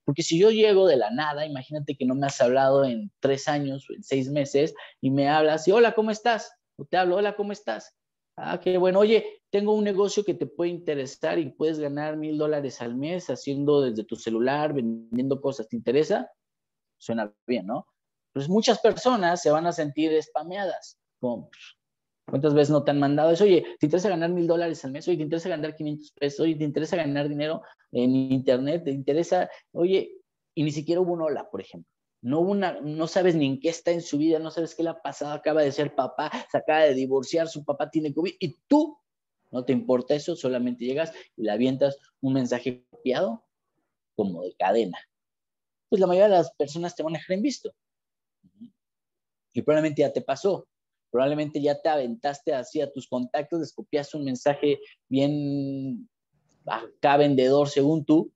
S1: Porque si yo llego de la nada, imagínate que no me has hablado en tres años o en seis meses y me hablas y hola, ¿cómo estás? O te hablo, hola, ¿cómo estás? Ah, qué bueno. Oye, tengo un negocio que te puede interesar y puedes ganar mil dólares al mes haciendo desde tu celular, vendiendo cosas. ¿Te interesa? Suena bien, ¿no? Pues muchas personas se van a sentir espameadas. ¿Cuántas veces no te han mandado eso? Oye, ¿te interesa ganar mil dólares al mes? Oye, ¿te interesa ganar 500 pesos? Oye, ¿te interesa ganar dinero en internet? ¿Te interesa? Oye, y ni siquiera hubo un hola, por ejemplo. No, una, no sabes ni en qué está en su vida, no sabes qué le ha pasado, acaba de ser papá, se acaba de divorciar, su papá tiene COVID y tú no te importa eso, solamente llegas y le avientas un mensaje copiado como de cadena. Pues la mayoría de las personas te van a dejar en visto. Y probablemente ya te pasó, probablemente ya te aventaste así a tus contactos, les copiaste un mensaje bien acá vendedor según tú,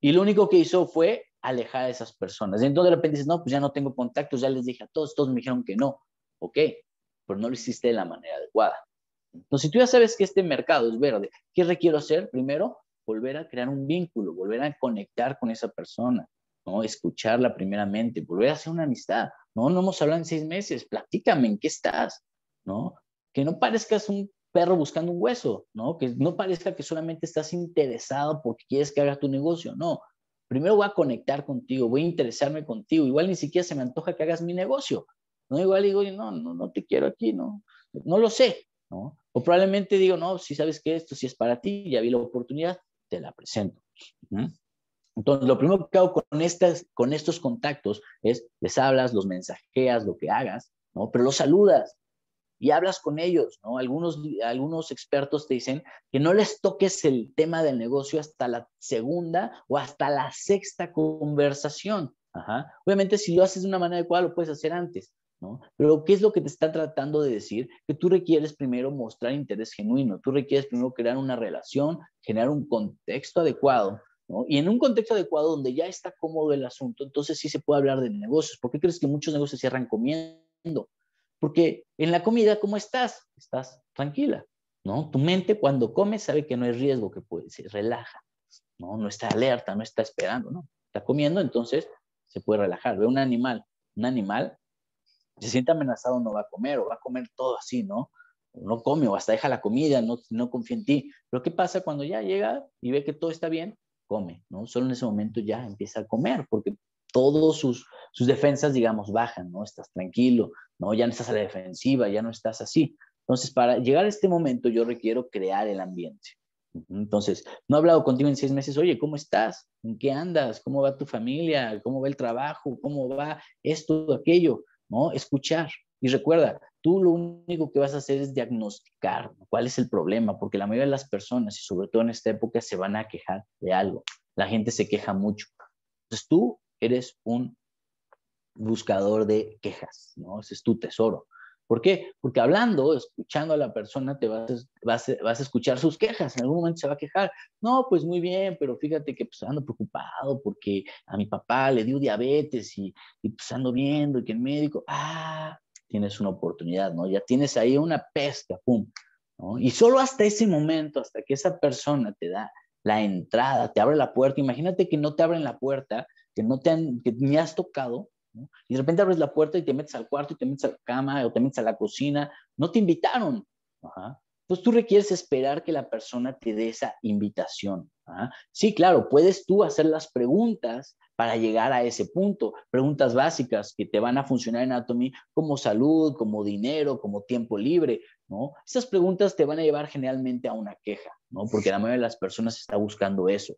S1: y lo único que hizo fue alejar a esas personas. y Entonces de repente dices, no, pues ya no tengo contactos, ya les dije a todos, todos me dijeron que no. Ok, pero no lo hiciste de la manera adecuada. Entonces, si tú ya sabes que este mercado es verde, ¿qué requiero hacer? Primero, volver a crear un vínculo, volver a conectar con esa persona, ¿no? Escucharla primeramente, volver a hacer una amistad, ¿no? No hemos hablado en seis meses, platícame, ¿en qué estás? ¿No? Que no parezcas un perro buscando un hueso, ¿no? Que no parezca que solamente estás interesado porque quieres que haga tu negocio, no primero voy a conectar contigo, voy a interesarme contigo, igual ni siquiera se me antoja que hagas mi negocio, ¿no? Igual digo, no, no, no te quiero aquí, no, no lo sé, O probablemente digo, no, si sabes que esto si es para ti, ya vi la oportunidad, te la presento. Entonces, lo primero que hago con, estas, con estos contactos es, les hablas, los mensajeas, lo que hagas, ¿no? Pero los saludas, y hablas con ellos, ¿no? Algunos, algunos expertos te dicen que no les toques el tema del negocio hasta la segunda o hasta la sexta conversación. Ajá. Obviamente, si lo haces de una manera adecuada, lo puedes hacer antes, ¿no? Pero ¿qué es lo que te está tratando de decir? Que tú requieres primero mostrar interés genuino, tú requieres primero crear una relación, generar un contexto adecuado ¿No? Y en un contexto adecuado donde ya está cómodo el asunto, entonces sí se puede hablar de negocios. ¿Por qué crees que muchos negocios cierran comiendo? Porque en la comida, ¿cómo estás? Estás tranquila, ¿no? Tu mente cuando comes sabe que no hay riesgo, que puede, se relaja, ¿no? No está alerta, no está esperando, ¿no? Está comiendo, entonces se puede relajar. Ve un animal, un animal se siente amenazado, no va a comer o va a comer todo así, ¿no? No come o hasta deja la comida, no, no confía en ti. Pero ¿qué pasa cuando ya llega y ve que todo está bien? Come, ¿no? Solo en ese momento ya empieza a comer porque todos sus defensas, digamos, bajan, ¿no? Estás tranquilo, ¿no? Ya no estás a la defensiva, ya no estás así. Entonces, para llegar a este momento, yo requiero crear el ambiente. Entonces, no he hablado contigo en seis meses, oye, ¿cómo estás? ¿En qué andas? ¿Cómo va tu familia? ¿Cómo va el trabajo? ¿Cómo va esto, aquello? ¿No? Escuchar. Y recuerda, tú lo único que vas a hacer es diagnosticar cuál es el problema, porque la mayoría de las personas, y sobre todo en esta época, se van a quejar de algo. La gente se queja mucho. Entonces tú eres un buscador de quejas, ¿no? Ese es tu tesoro. ¿Por qué? Porque hablando, escuchando a la persona, te vas, vas, vas, a escuchar sus quejas, en algún momento se va a quejar. No, pues muy bien, pero fíjate que pues, ando preocupado porque a mi papá le dio diabetes y, y pues ando viendo y que el médico, ah, tienes una oportunidad, ¿no? Ya tienes ahí una pesca, pum. ¿no? Y solo hasta ese momento, hasta que esa persona te da la entrada, te abre la puerta, imagínate que no te abren la puerta, que no te han, que ni has tocado, y de repente abres la puerta y te metes al cuarto y te metes a la cama o te metes a la cocina. No te invitaron. pues Entonces tú requieres esperar que la persona te dé esa invitación. Sí, claro, puedes tú hacer las preguntas para llegar a ese punto. Preguntas básicas que te van a funcionar en Atomy como salud, como dinero, como tiempo libre, ¿no? Esas preguntas te van a llevar generalmente a una queja, ¿no? Porque la mayoría de las personas está buscando eso,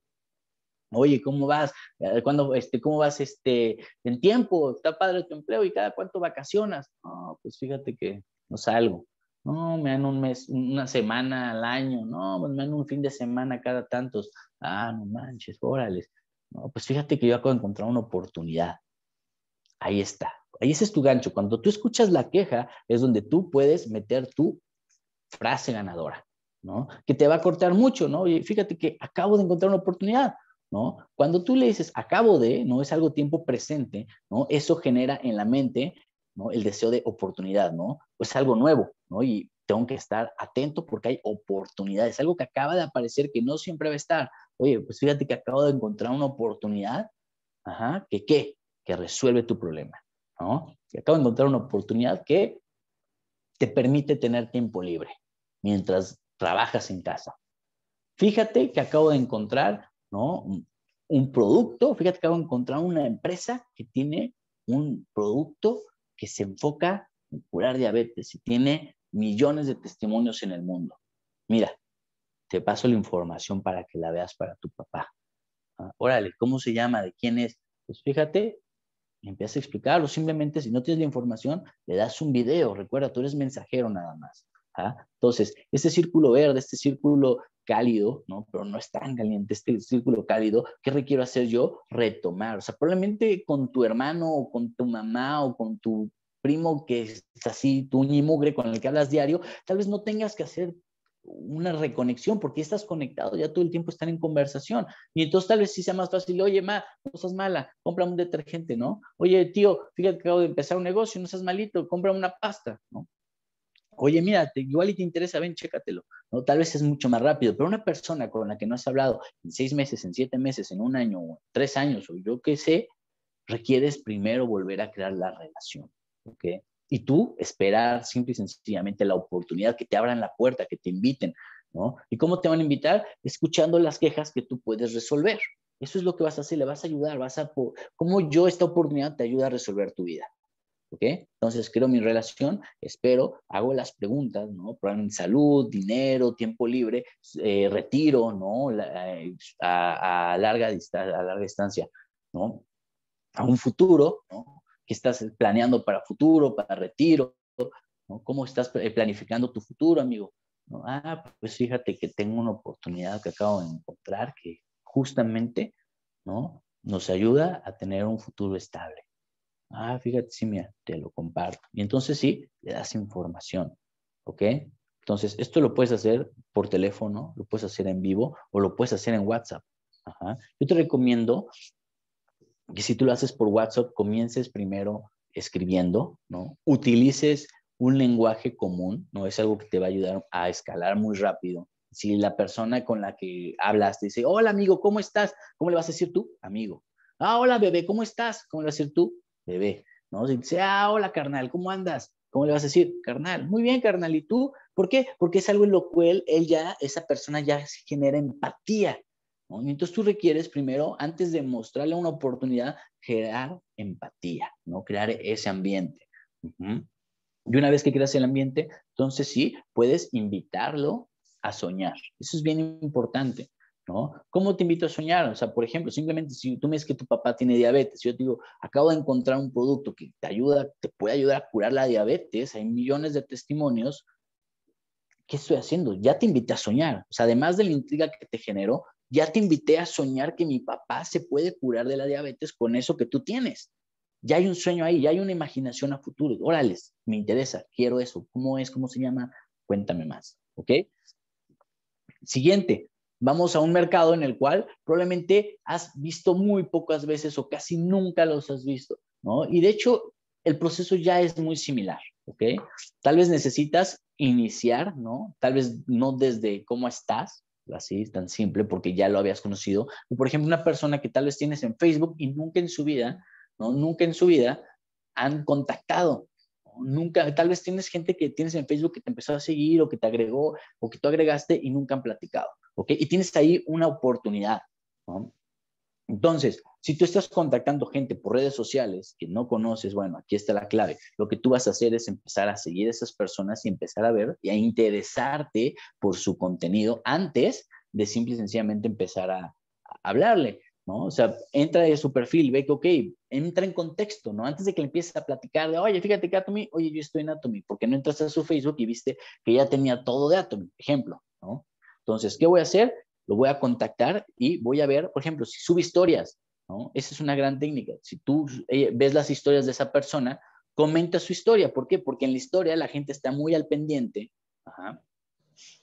S1: Oye, ¿cómo vas? Eh, este, ¿Cómo vas este, en tiempo? ¿Está padre tu empleo? ¿Y cada cuánto vacacionas? No, pues fíjate que no salgo. No, me dan un mes, una semana al año. No, pues me dan un fin de semana cada tantos. Ah, no manches, órale. No, pues fíjate que yo acabo de encontrar una oportunidad. Ahí está. Ahí ese es tu gancho. Cuando tú escuchas la queja, es donde tú puedes meter tu frase ganadora, ¿no? Que te va a cortar mucho, ¿no? fíjate que acabo de encontrar una oportunidad. ¿no? Cuando tú le dices acabo de, ¿no? Es algo tiempo presente, ¿no? Eso genera en la mente, ¿no? El deseo de oportunidad, ¿no? Pues algo nuevo, ¿no? Y tengo que estar atento porque hay oportunidades, algo que acaba de aparecer que no siempre va a estar. Oye, pues fíjate que acabo de encontrar una oportunidad, ajá, que qué, que resuelve tu problema, ¿no? Que acabo de encontrar una oportunidad que te permite tener tiempo libre mientras trabajas en casa. Fíjate que acabo de encontrar ¿no? Un, producto, fíjate que acabo de encontrar una empresa que tiene un producto que se enfoca en curar diabetes y tiene millones de testimonios en el mundo. Mira, te paso la información para que la veas para tu papá. Ah, órale, ¿cómo se llama? ¿De quién es? Pues fíjate, empiezas a explicarlo. Simplemente, si no tienes la información, le das un video. Recuerda, tú eres mensajero nada más. ¿ah? Entonces, este círculo verde, este círculo cálido, ¿no? Pero no es tan caliente este círculo cálido. ¿Qué requiero hacer yo? Retomar. O sea, probablemente con tu hermano o con tu mamá o con tu primo que es así, tu mugre con el que hablas diario, tal vez no tengas que hacer una reconexión, porque estás conectado, ya todo el tiempo están en conversación. Y entonces tal vez sí sea más fácil, oye, ma, no seas mala, compra un detergente, ¿no? Oye, tío, fíjate que acabo de empezar un negocio, no seas malito, compra una pasta, ¿no? oye, mira, igual y te interesa, ven, chécatelo, ¿no? Tal vez es mucho más rápido, pero una persona con la que no has hablado en seis meses, en siete meses, en un año, o tres años, o yo qué sé, requieres primero volver a crear la relación, ¿ok? Y tú esperar simple y sencillamente la oportunidad, que te abran la puerta, que te inviten, ¿no? ¿Y cómo te van a invitar? Escuchando las quejas que tú puedes resolver. Eso es lo que vas a hacer, le vas a ayudar, vas a... ¿Cómo yo esta oportunidad te ayuda a resolver tu vida? ¿ok? Entonces creo mi relación, espero, hago las preguntas, ¿no? salud, dinero, tiempo libre, eh, retiro, ¿no? a, larga distancia, ¿no? A un futuro, ¿no? ¿Qué estás planeando para futuro, para retiro? ¿no? ¿Cómo estás eh, planificando tu futuro, amigo? Ah, pues fíjate que tengo una oportunidad que acabo de encontrar que justamente, ¿no? Nos ayuda a tener un futuro estable. Ah, fíjate, sí, mira, te lo comparto. Y entonces sí, le das información, ¿ok? Entonces, esto lo puedes hacer por teléfono, lo puedes hacer en vivo o lo puedes hacer en WhatsApp. Yo te recomiendo que si tú lo haces por WhatsApp, comiences primero escribiendo, ¿no? Utilices un lenguaje común, ¿no? Es algo que te va a ayudar a escalar muy rápido. Si la persona con la que hablas te dice, hola amigo, ¿cómo estás? ¿Cómo le vas a decir tú? Amigo. Ah, hola bebé, ¿cómo estás? ¿Cómo le vas a decir tú? bebé, ¿no? Si dice, ah, hola carnal, ¿cómo andas? ¿Cómo le vas a decir? Carnal, muy bien, carnal, ¿y tú? ¿Por qué? Porque es algo en lo cual él ya, esa persona ya genera empatía, ¿no? Y entonces tú requieres primero, antes de mostrarle una oportunidad, generar empatía, ¿no? Crear ese ambiente. Y una vez que creas el ambiente, entonces sí, puedes invitarlo a soñar. Eso es bien importante. ¿no? ¿Cómo te invito a soñar? O sea, por ejemplo, simplemente si tú me dices que tu papá tiene diabetes, yo te digo, acabo de encontrar un producto que te ayuda, te puede ayudar a curar la diabetes, hay millones de testimonios, ¿qué estoy haciendo? Ya te invité a soñar, o sea, además de la intriga que te generó, ya te invité a soñar que mi papá se puede curar de la diabetes con eso que tú tienes. Ya hay un sueño ahí, ya hay una imaginación a futuro. Órales, me interesa, quiero eso. ¿Cómo es? ¿Cómo se llama? Cuéntame más, ¿ok? Siguiente, Vamos a un mercado en el cual probablemente has visto muy pocas veces o casi nunca los has visto, ¿no? Y de hecho, el proceso ya es muy similar, ¿ok? Tal vez necesitas iniciar, ¿no? Tal vez no desde cómo estás, así tan simple, porque ya lo habías conocido. por ejemplo, una persona que tal vez tienes en Facebook y nunca en su vida, ¿no? Nunca en su vida han contactado. Nunca, tal vez tienes gente que tienes en Facebook que te empezó a seguir o que te agregó o que tú agregaste y nunca han platicado. ¿ok? Y tienes ahí una oportunidad, Entonces, si tú estás contactando gente por redes sociales que no conoces, bueno, aquí está la clave. Lo que tú vas a hacer es empezar a seguir a esas personas y empezar a ver y a interesarte por su contenido antes de simple y sencillamente empezar a, hablarle. ¿no? O sea, entra de su perfil, ve que, ok, entra en contexto, ¿no? Antes de que le empieces a platicar de, oye, fíjate que Atomy, oye, yo estoy en Atomy, porque no entras a su Facebook y viste que ya tenía todo de Atomy, ejemplo, ¿no? Entonces, ¿qué voy a hacer? Lo voy a contactar y voy a ver, por ejemplo, si sube historias, ¿no? Esa es una gran técnica. Si tú eh, ves las historias de esa persona, comenta su historia. ¿Por qué? Porque en la historia la gente está muy al pendiente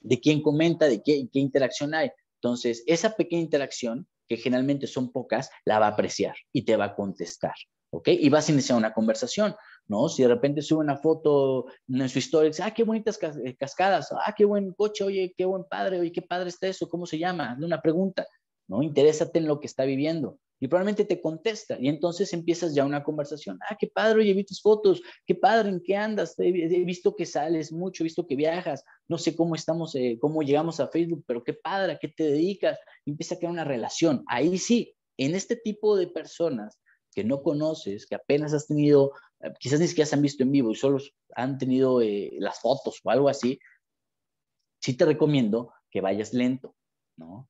S1: de quién comenta, de qué, interacción hay. Entonces, esa pequeña interacción, que generalmente son pocas, la va a apreciar y te va a contestar. ¿Ok? Y vas a iniciar una conversación. ¿no? Si de repente sube una foto en su historia, dice, ah, qué bonitas eh, cascadas, ah, qué buen coche, oye, qué buen padre, oye, qué padre está eso, ¿cómo se llama? de una pregunta, ¿no? Interésate en lo que está viviendo. Y probablemente te contesta y entonces empiezas ya una conversación. Ah, qué padre, oye, vi tus fotos, qué padre, ¿en qué andas? He, visto que sales mucho, he visto que viajas, no sé cómo estamos, eh, cómo llegamos a Facebook, pero qué padre, ¿a qué te dedicas? empieza a crear una relación. Ahí sí, en este tipo de personas que no conoces, que apenas has tenido, eh, quizás ni siquiera se han visto en vivo y solo han tenido eh, las fotos o algo así, sí te recomiendo que vayas lento, ¿no?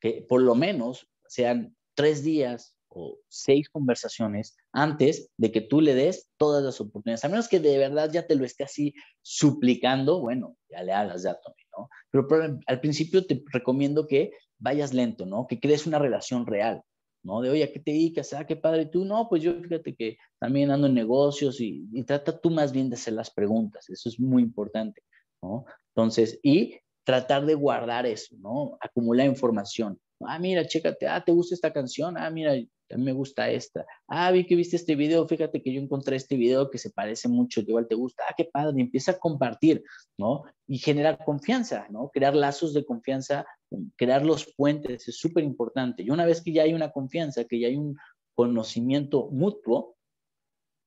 S1: Que por lo menos sean tres días o seis conversaciones antes de que tú le des todas las oportunidades. A menos que de verdad ya te lo esté así suplicando, bueno, ya le hagas ya, Tommy, ¿no? Pero, pero al principio te recomiendo que vayas lento, ¿no? Que crees una relación real, ¿no? De, oye, ¿a qué te dedicas? Ah, qué padre. tú, no, pues yo fíjate que también ando en negocios y, trata tú más bien de hacer las preguntas. Eso es muy importante, ¿no? Entonces, y tratar de guardar eso, ¿no? Acumular información. Ah, mira, chécate, ah, te gusta esta canción, ah, mira, me gusta esta. Ah, vi que viste este video, fíjate que yo encontré este video que se parece mucho, igual te gusta. Ah, qué padre, y empieza a compartir, ¿no? Y generar confianza, ¿no? Crear lazos de confianza, crear los puentes, es súper importante. Y una vez que ya hay una confianza, que ya hay un conocimiento mutuo,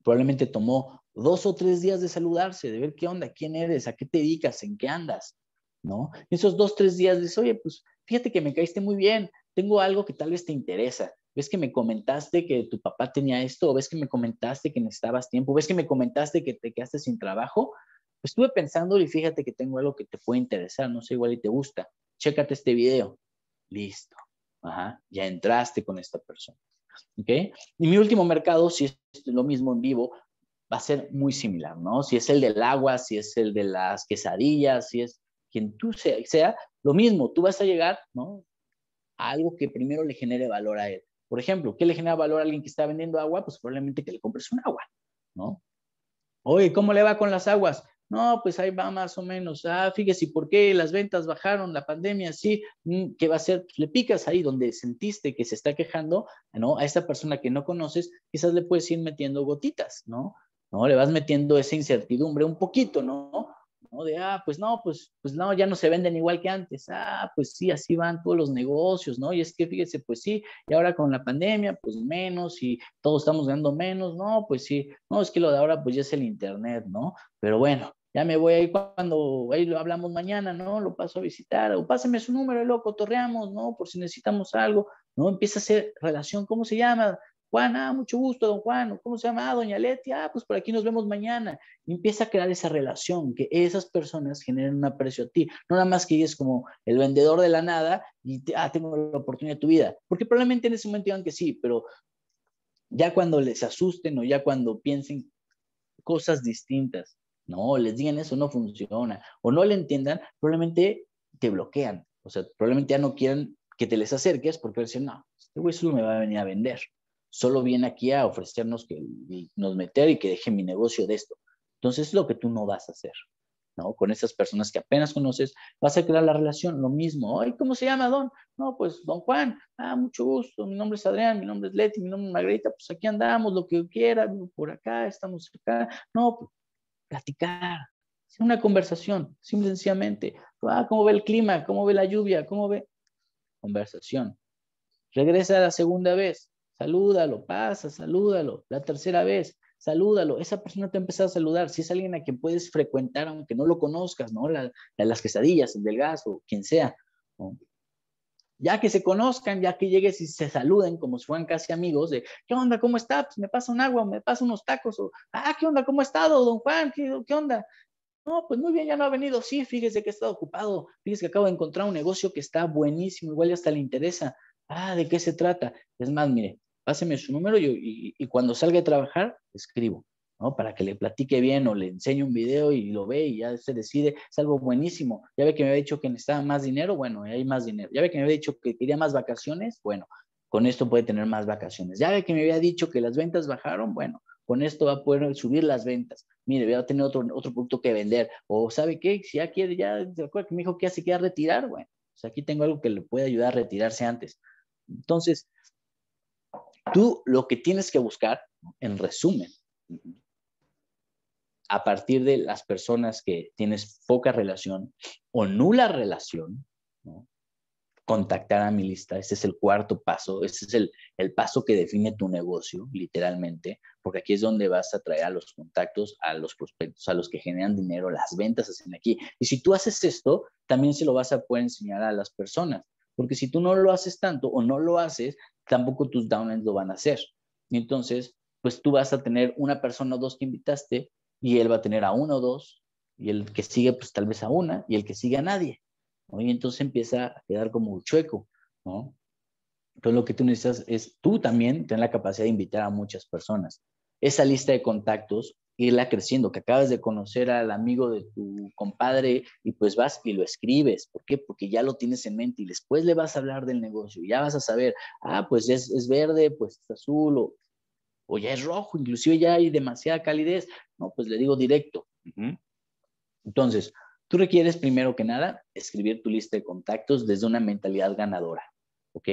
S1: probablemente tomó dos o tres días de saludarse, de ver qué onda, quién eres, a qué te dedicas, en qué andas, ¿no? Esos dos, tres días de, oye, pues fíjate que me caíste muy bien, tengo algo que tal vez te interesa. Ves que me comentaste que tu papá tenía esto, ves que me comentaste que necesitabas tiempo, ves que me comentaste que te quedaste sin trabajo. Pues, estuve pensando y fíjate que tengo algo que te puede interesar, no sé, igual y te gusta. Chécate este video. Listo. Ajá, ya entraste con esta persona. ¿Ok? Y mi último mercado, si es lo mismo en vivo, va a ser muy similar, ¿no? Si es el del agua, si es el de las quesadillas, si es quien tú sea, sea, lo mismo, tú vas a llegar, ¿no? A algo que primero le genere valor a él. Por ejemplo, ¿qué le genera valor a alguien que está vendiendo agua? Pues probablemente que le compres un agua, ¿no? Oye, ¿cómo le va con las aguas? No, pues ahí va más o menos. Ah, fíjese, ¿por qué las ventas bajaron? La pandemia, sí. Mm, ¿Qué va a hacer? Pues le picas ahí donde sentiste que se está quejando, ¿no? A esta persona que no conoces, quizás le puedes ir metiendo gotitas, ¿no? ¿No? Le vas metiendo esa incertidumbre un poquito, ¿no? ¿no? De, ah, pues no, pues, pues no, ya no se venden igual que antes. Ah, pues sí, así van todos los negocios, ¿no? Y es que fíjese, pues sí, y ahora con la pandemia, pues menos y todos estamos ganando menos, no, pues sí, no, es que lo de ahora pues ya es el Internet, ¿no? Pero bueno, ya me voy ahí cuando ahí lo hablamos mañana, ¿no? Lo paso a visitar, o pásame su número loco torreamos ¿no? Por si necesitamos algo, ¿no? Empieza a hacer relación, ¿cómo se llama? Juan, ah, mucho gusto, don Juan, ¿cómo se llama? Ah, doña Leti, ah, pues por aquí nos vemos mañana. empieza a crear esa relación, que esas personas generen un aprecio a ti. No nada más que es como el vendedor de la nada y, te, ah, tengo la oportunidad de tu vida. Porque probablemente en ese momento digan que sí, pero ya cuando les asusten o ya cuando piensen cosas distintas, no, les digan eso no funciona o no le entiendan, probablemente te bloquean. O sea, probablemente ya no quieran que te les acerques porque dicen, no, este güey solo me va a venir a vender solo viene aquí a ofrecernos que nos meter y que deje mi negocio de esto. Entonces es lo que tú no vas a hacer, ¿no? Con esas personas que apenas conoces, vas a crear la relación, lo mismo. Ay, ¿cómo se llama, don? No, pues, don Juan. Ah, mucho gusto. Mi nombre es Adrián, mi nombre es Leti, mi nombre es Margarita. Pues aquí andamos, lo que quiera, por acá, estamos acá. No, pues, platicar, una conversación, simple y sencillamente. Ah, ¿cómo ve el clima? ¿Cómo ve la lluvia? ¿Cómo ve? Conversación. Regresa la segunda vez salúdalo, pasa, salúdalo, la tercera vez, salúdalo, esa persona te ha empezado a saludar, si es alguien a quien puedes frecuentar aunque no lo conozcas, ¿no? La, las quesadillas, el del gas o quien sea, Ya que se conozcan, ya que llegues y se saluden como si fueran casi amigos, de ¿qué onda? ¿Cómo está? Pues me pasa un agua, me pasa unos tacos, o ah, ¿qué onda? ¿Cómo ha estado, don Juan? ¿Qué, qué onda? No, pues muy bien, ya no ha venido. Sí, fíjese que he estado ocupado. Fíjese que acabo de encontrar un negocio que está buenísimo, igual ya hasta le interesa. Ah, ¿de qué se trata? Es más, mire, páseme su número y, cuando salga a trabajar, escribo, ¿no? Para que le platique bien o le enseñe un video y lo ve y ya se decide, es algo buenísimo. Ya ve que me había dicho que necesitaba más dinero, bueno, hay más dinero. Ya ve que me había dicho que quería más vacaciones, bueno, con esto puede tener más vacaciones. Ya ve que me había dicho que las ventas bajaron, bueno, con esto va a poder subir las ventas. Mire, voy a tener otro, otro producto que vender. O sabe qué, si ya quiere, ya se acuerda que me dijo que ya se quiere retirar, bueno, sea, pues aquí tengo algo que le puede ayudar a retirarse antes. Entonces, tú lo que tienes que buscar, en resumen, a partir de las personas que tienes poca relación o nula relación, contactar a mi lista, ese es el cuarto paso, ese es el, el, paso que define tu negocio, literalmente, porque aquí es donde vas a traer a los contactos, a los prospectos, a los que generan dinero, las ventas hacen aquí. Y si tú haces esto, también se lo vas a poder enseñar a las personas, porque si tú no lo haces tanto o no lo haces, tampoco tus downlines lo van a hacer. Entonces, pues tú vas a tener una persona o dos que invitaste y él va a tener a uno o dos y el que sigue pues tal vez a una y el que sigue a nadie. Y entonces empieza a quedar como un chueco, ¿no? Entonces lo que tú necesitas es tú también tener la capacidad de invitar a muchas personas. Esa lista de contactos irla creciendo, que acabas de conocer al amigo de tu compadre y pues vas y lo escribes. ¿Por qué? Porque ya lo tienes en mente y después le vas a hablar del negocio, ya vas a saber, ah, pues es, verde, pues es azul o, o, ya es rojo, inclusive ya hay demasiada calidez. No, pues le digo directo. Entonces, tú requieres primero que nada escribir tu lista de contactos desde una mentalidad ganadora, ¿ok?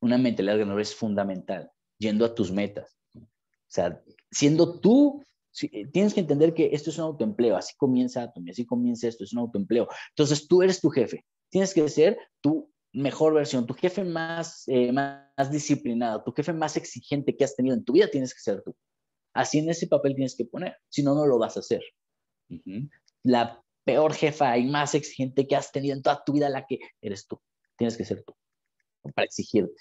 S1: Una mentalidad ganadora es fundamental, yendo a tus metas. O sea, siendo tú eh, tienes que entender que esto es un autoempleo, así comienza Atomi, así comienza esto, es un autoempleo. Entonces tú eres tu jefe, tienes que ser tu mejor versión, tu jefe más, eh, más, disciplinado, tu jefe más exigente que has tenido en tu vida, tienes que ser tú. Así en ese papel tienes que poner, si no, no lo vas a hacer. La peor jefa y más exigente que has tenido en toda tu vida, la que eres tú, tienes que ser tú, para exigirte.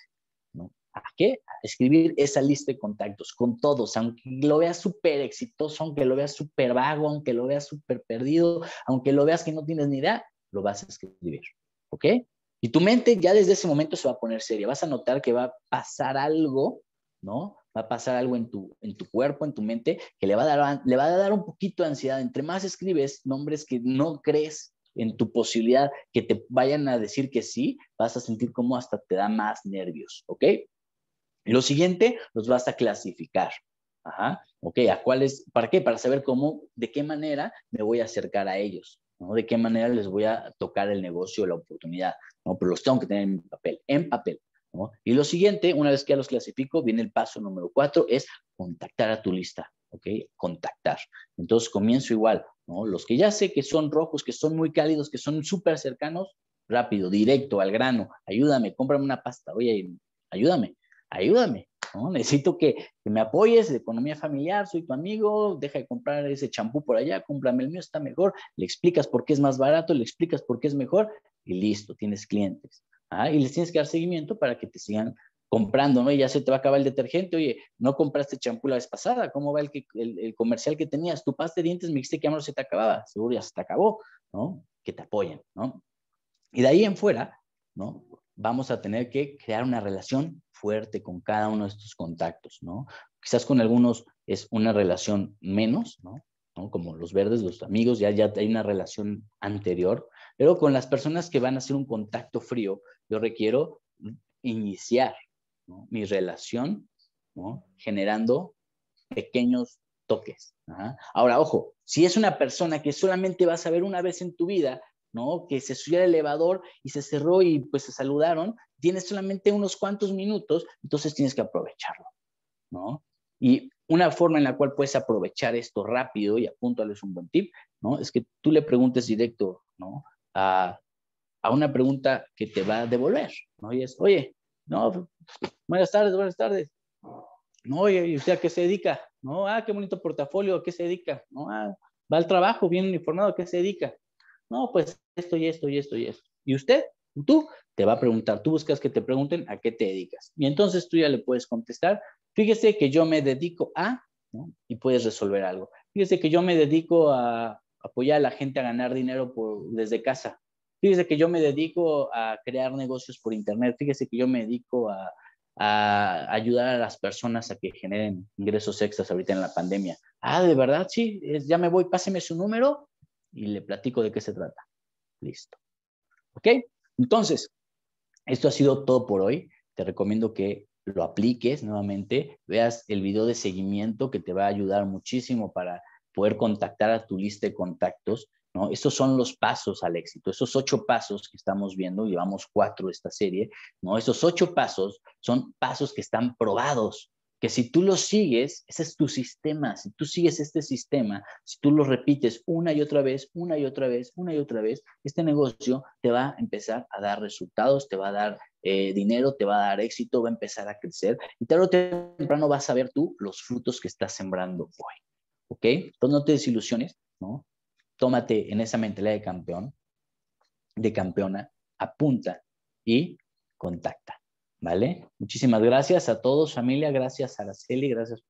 S1: ¿A qué? A escribir esa lista de contactos con todos, aunque lo veas súper exitoso, aunque lo veas súper vago, aunque lo veas súper perdido, aunque lo veas que no tienes ni idea, lo vas a escribir. ¿Ok? Y tu mente ya desde ese momento se va a poner seria. Vas a notar que va a pasar algo, ¿no? Va a pasar algo en tu, en tu cuerpo, en tu mente, que le va, a dar, le va a dar un poquito de ansiedad. Entre más escribes nombres que no crees en tu posibilidad que te vayan a decir que sí, vas a sentir como hasta te da más nervios, ¿ok? Lo siguiente, los vas a clasificar. Ajá, ok, ¿a cuáles? ¿Para qué? Para saber cómo, de qué manera me voy a acercar a ellos, ¿no? De qué manera les voy a tocar el negocio, la oportunidad, ¿no? Pero los tengo que tener en papel, en papel, ¿no? Y lo siguiente, una vez que ya los clasifico, viene el paso número cuatro, es contactar a tu lista, ¿ok? Contactar. Entonces comienzo igual, ¿no? Los que ya sé que son rojos, que son muy cálidos, que son súper cercanos, rápido, directo, al grano, ayúdame, cómprame una pasta, oye, ayúdame, ayúdame, ¿no? Necesito que, me apoyes, de economía familiar, soy tu amigo, deja de comprar ese champú por allá, cómprame el mío, está mejor, le explicas por qué es más barato, le explicas por qué es mejor y listo, tienes clientes. ¿ah? Y les tienes que dar seguimiento para que te sigan comprando, ¿no? ya se te va a acabar el detergente, oye, no compraste champú la vez pasada, ¿cómo va el, que, el, comercial que tenías? Tu pasta de dientes me dijiste que ya se te acababa, seguro ya se te acabó, ¿no? Que te apoyen, ¿no? Y de ahí en fuera, ¿no? vamos a tener que crear una relación fuerte con cada uno de estos contactos, ¿no? Quizás con algunos es una relación menos, ¿no? Como los verdes, los amigos, ya, ya hay una relación anterior, pero con las personas que van a hacer un contacto frío, yo requiero iniciar mi relación generando pequeños toques. ¿ah? Ahora, ojo, si es una persona que solamente vas a ver una vez en tu vida, ¿no? Que se subió al elevador y se cerró y pues se saludaron. Tienes solamente unos cuantos minutos, entonces tienes que aprovecharlo, ¿no? Y una forma en la cual puedes aprovechar esto rápido, y es un buen tip, ¿no? Es que tú le preguntes directo, ¿no? A, a una pregunta que te va a devolver, ¿no? oye, no, buenas tardes, buenas tardes. No, oye, ¿y usted a qué se dedica? No, ah, qué bonito portafolio, ¿a qué se dedica? No, ah, va al trabajo, bien informado ¿a qué se dedica? No, pues esto y esto y esto y esto. Y usted, tú, te va a preguntar, tú buscas que te pregunten a qué te dedicas. Y entonces tú ya le puedes contestar, fíjese que yo me dedico a, y puedes resolver algo. Fíjese que yo me dedico a apoyar a la gente a ganar dinero desde casa. Fíjese que yo me dedico a crear negocios por internet. Fíjese que yo me dedico a, a ayudar a las personas a que generen ingresos extras ahorita en la pandemia. Ah, de verdad, sí, ya me voy, páseme su número y le platico de qué se trata. Listo. ¿Ok? Entonces, esto ha sido todo por hoy. Te recomiendo que lo apliques nuevamente, veas el video de seguimiento que te va a ayudar muchísimo para poder contactar a tu lista de contactos. ¿no? Estos son los pasos al éxito, esos ocho pasos que estamos viendo, llevamos cuatro esta serie, ¿no? esos ocho pasos son pasos que están probados, que si tú lo sigues, ese es tu sistema, si tú sigues este sistema, si tú lo repites una y otra vez, una y otra vez, una y otra vez, este negocio te va a empezar a dar resultados, te va a dar eh, dinero, te va a dar éxito, va a empezar a crecer y tarde o temprano vas a ver tú los frutos que estás sembrando hoy. ¿Ok? Entonces no te desilusiones, ¿no? Tómate en esa mentalidad de campeón, de campeona, apunta y contacta. ¿Vale? Muchísimas gracias a todos, familia. Gracias, a Araceli. Gracias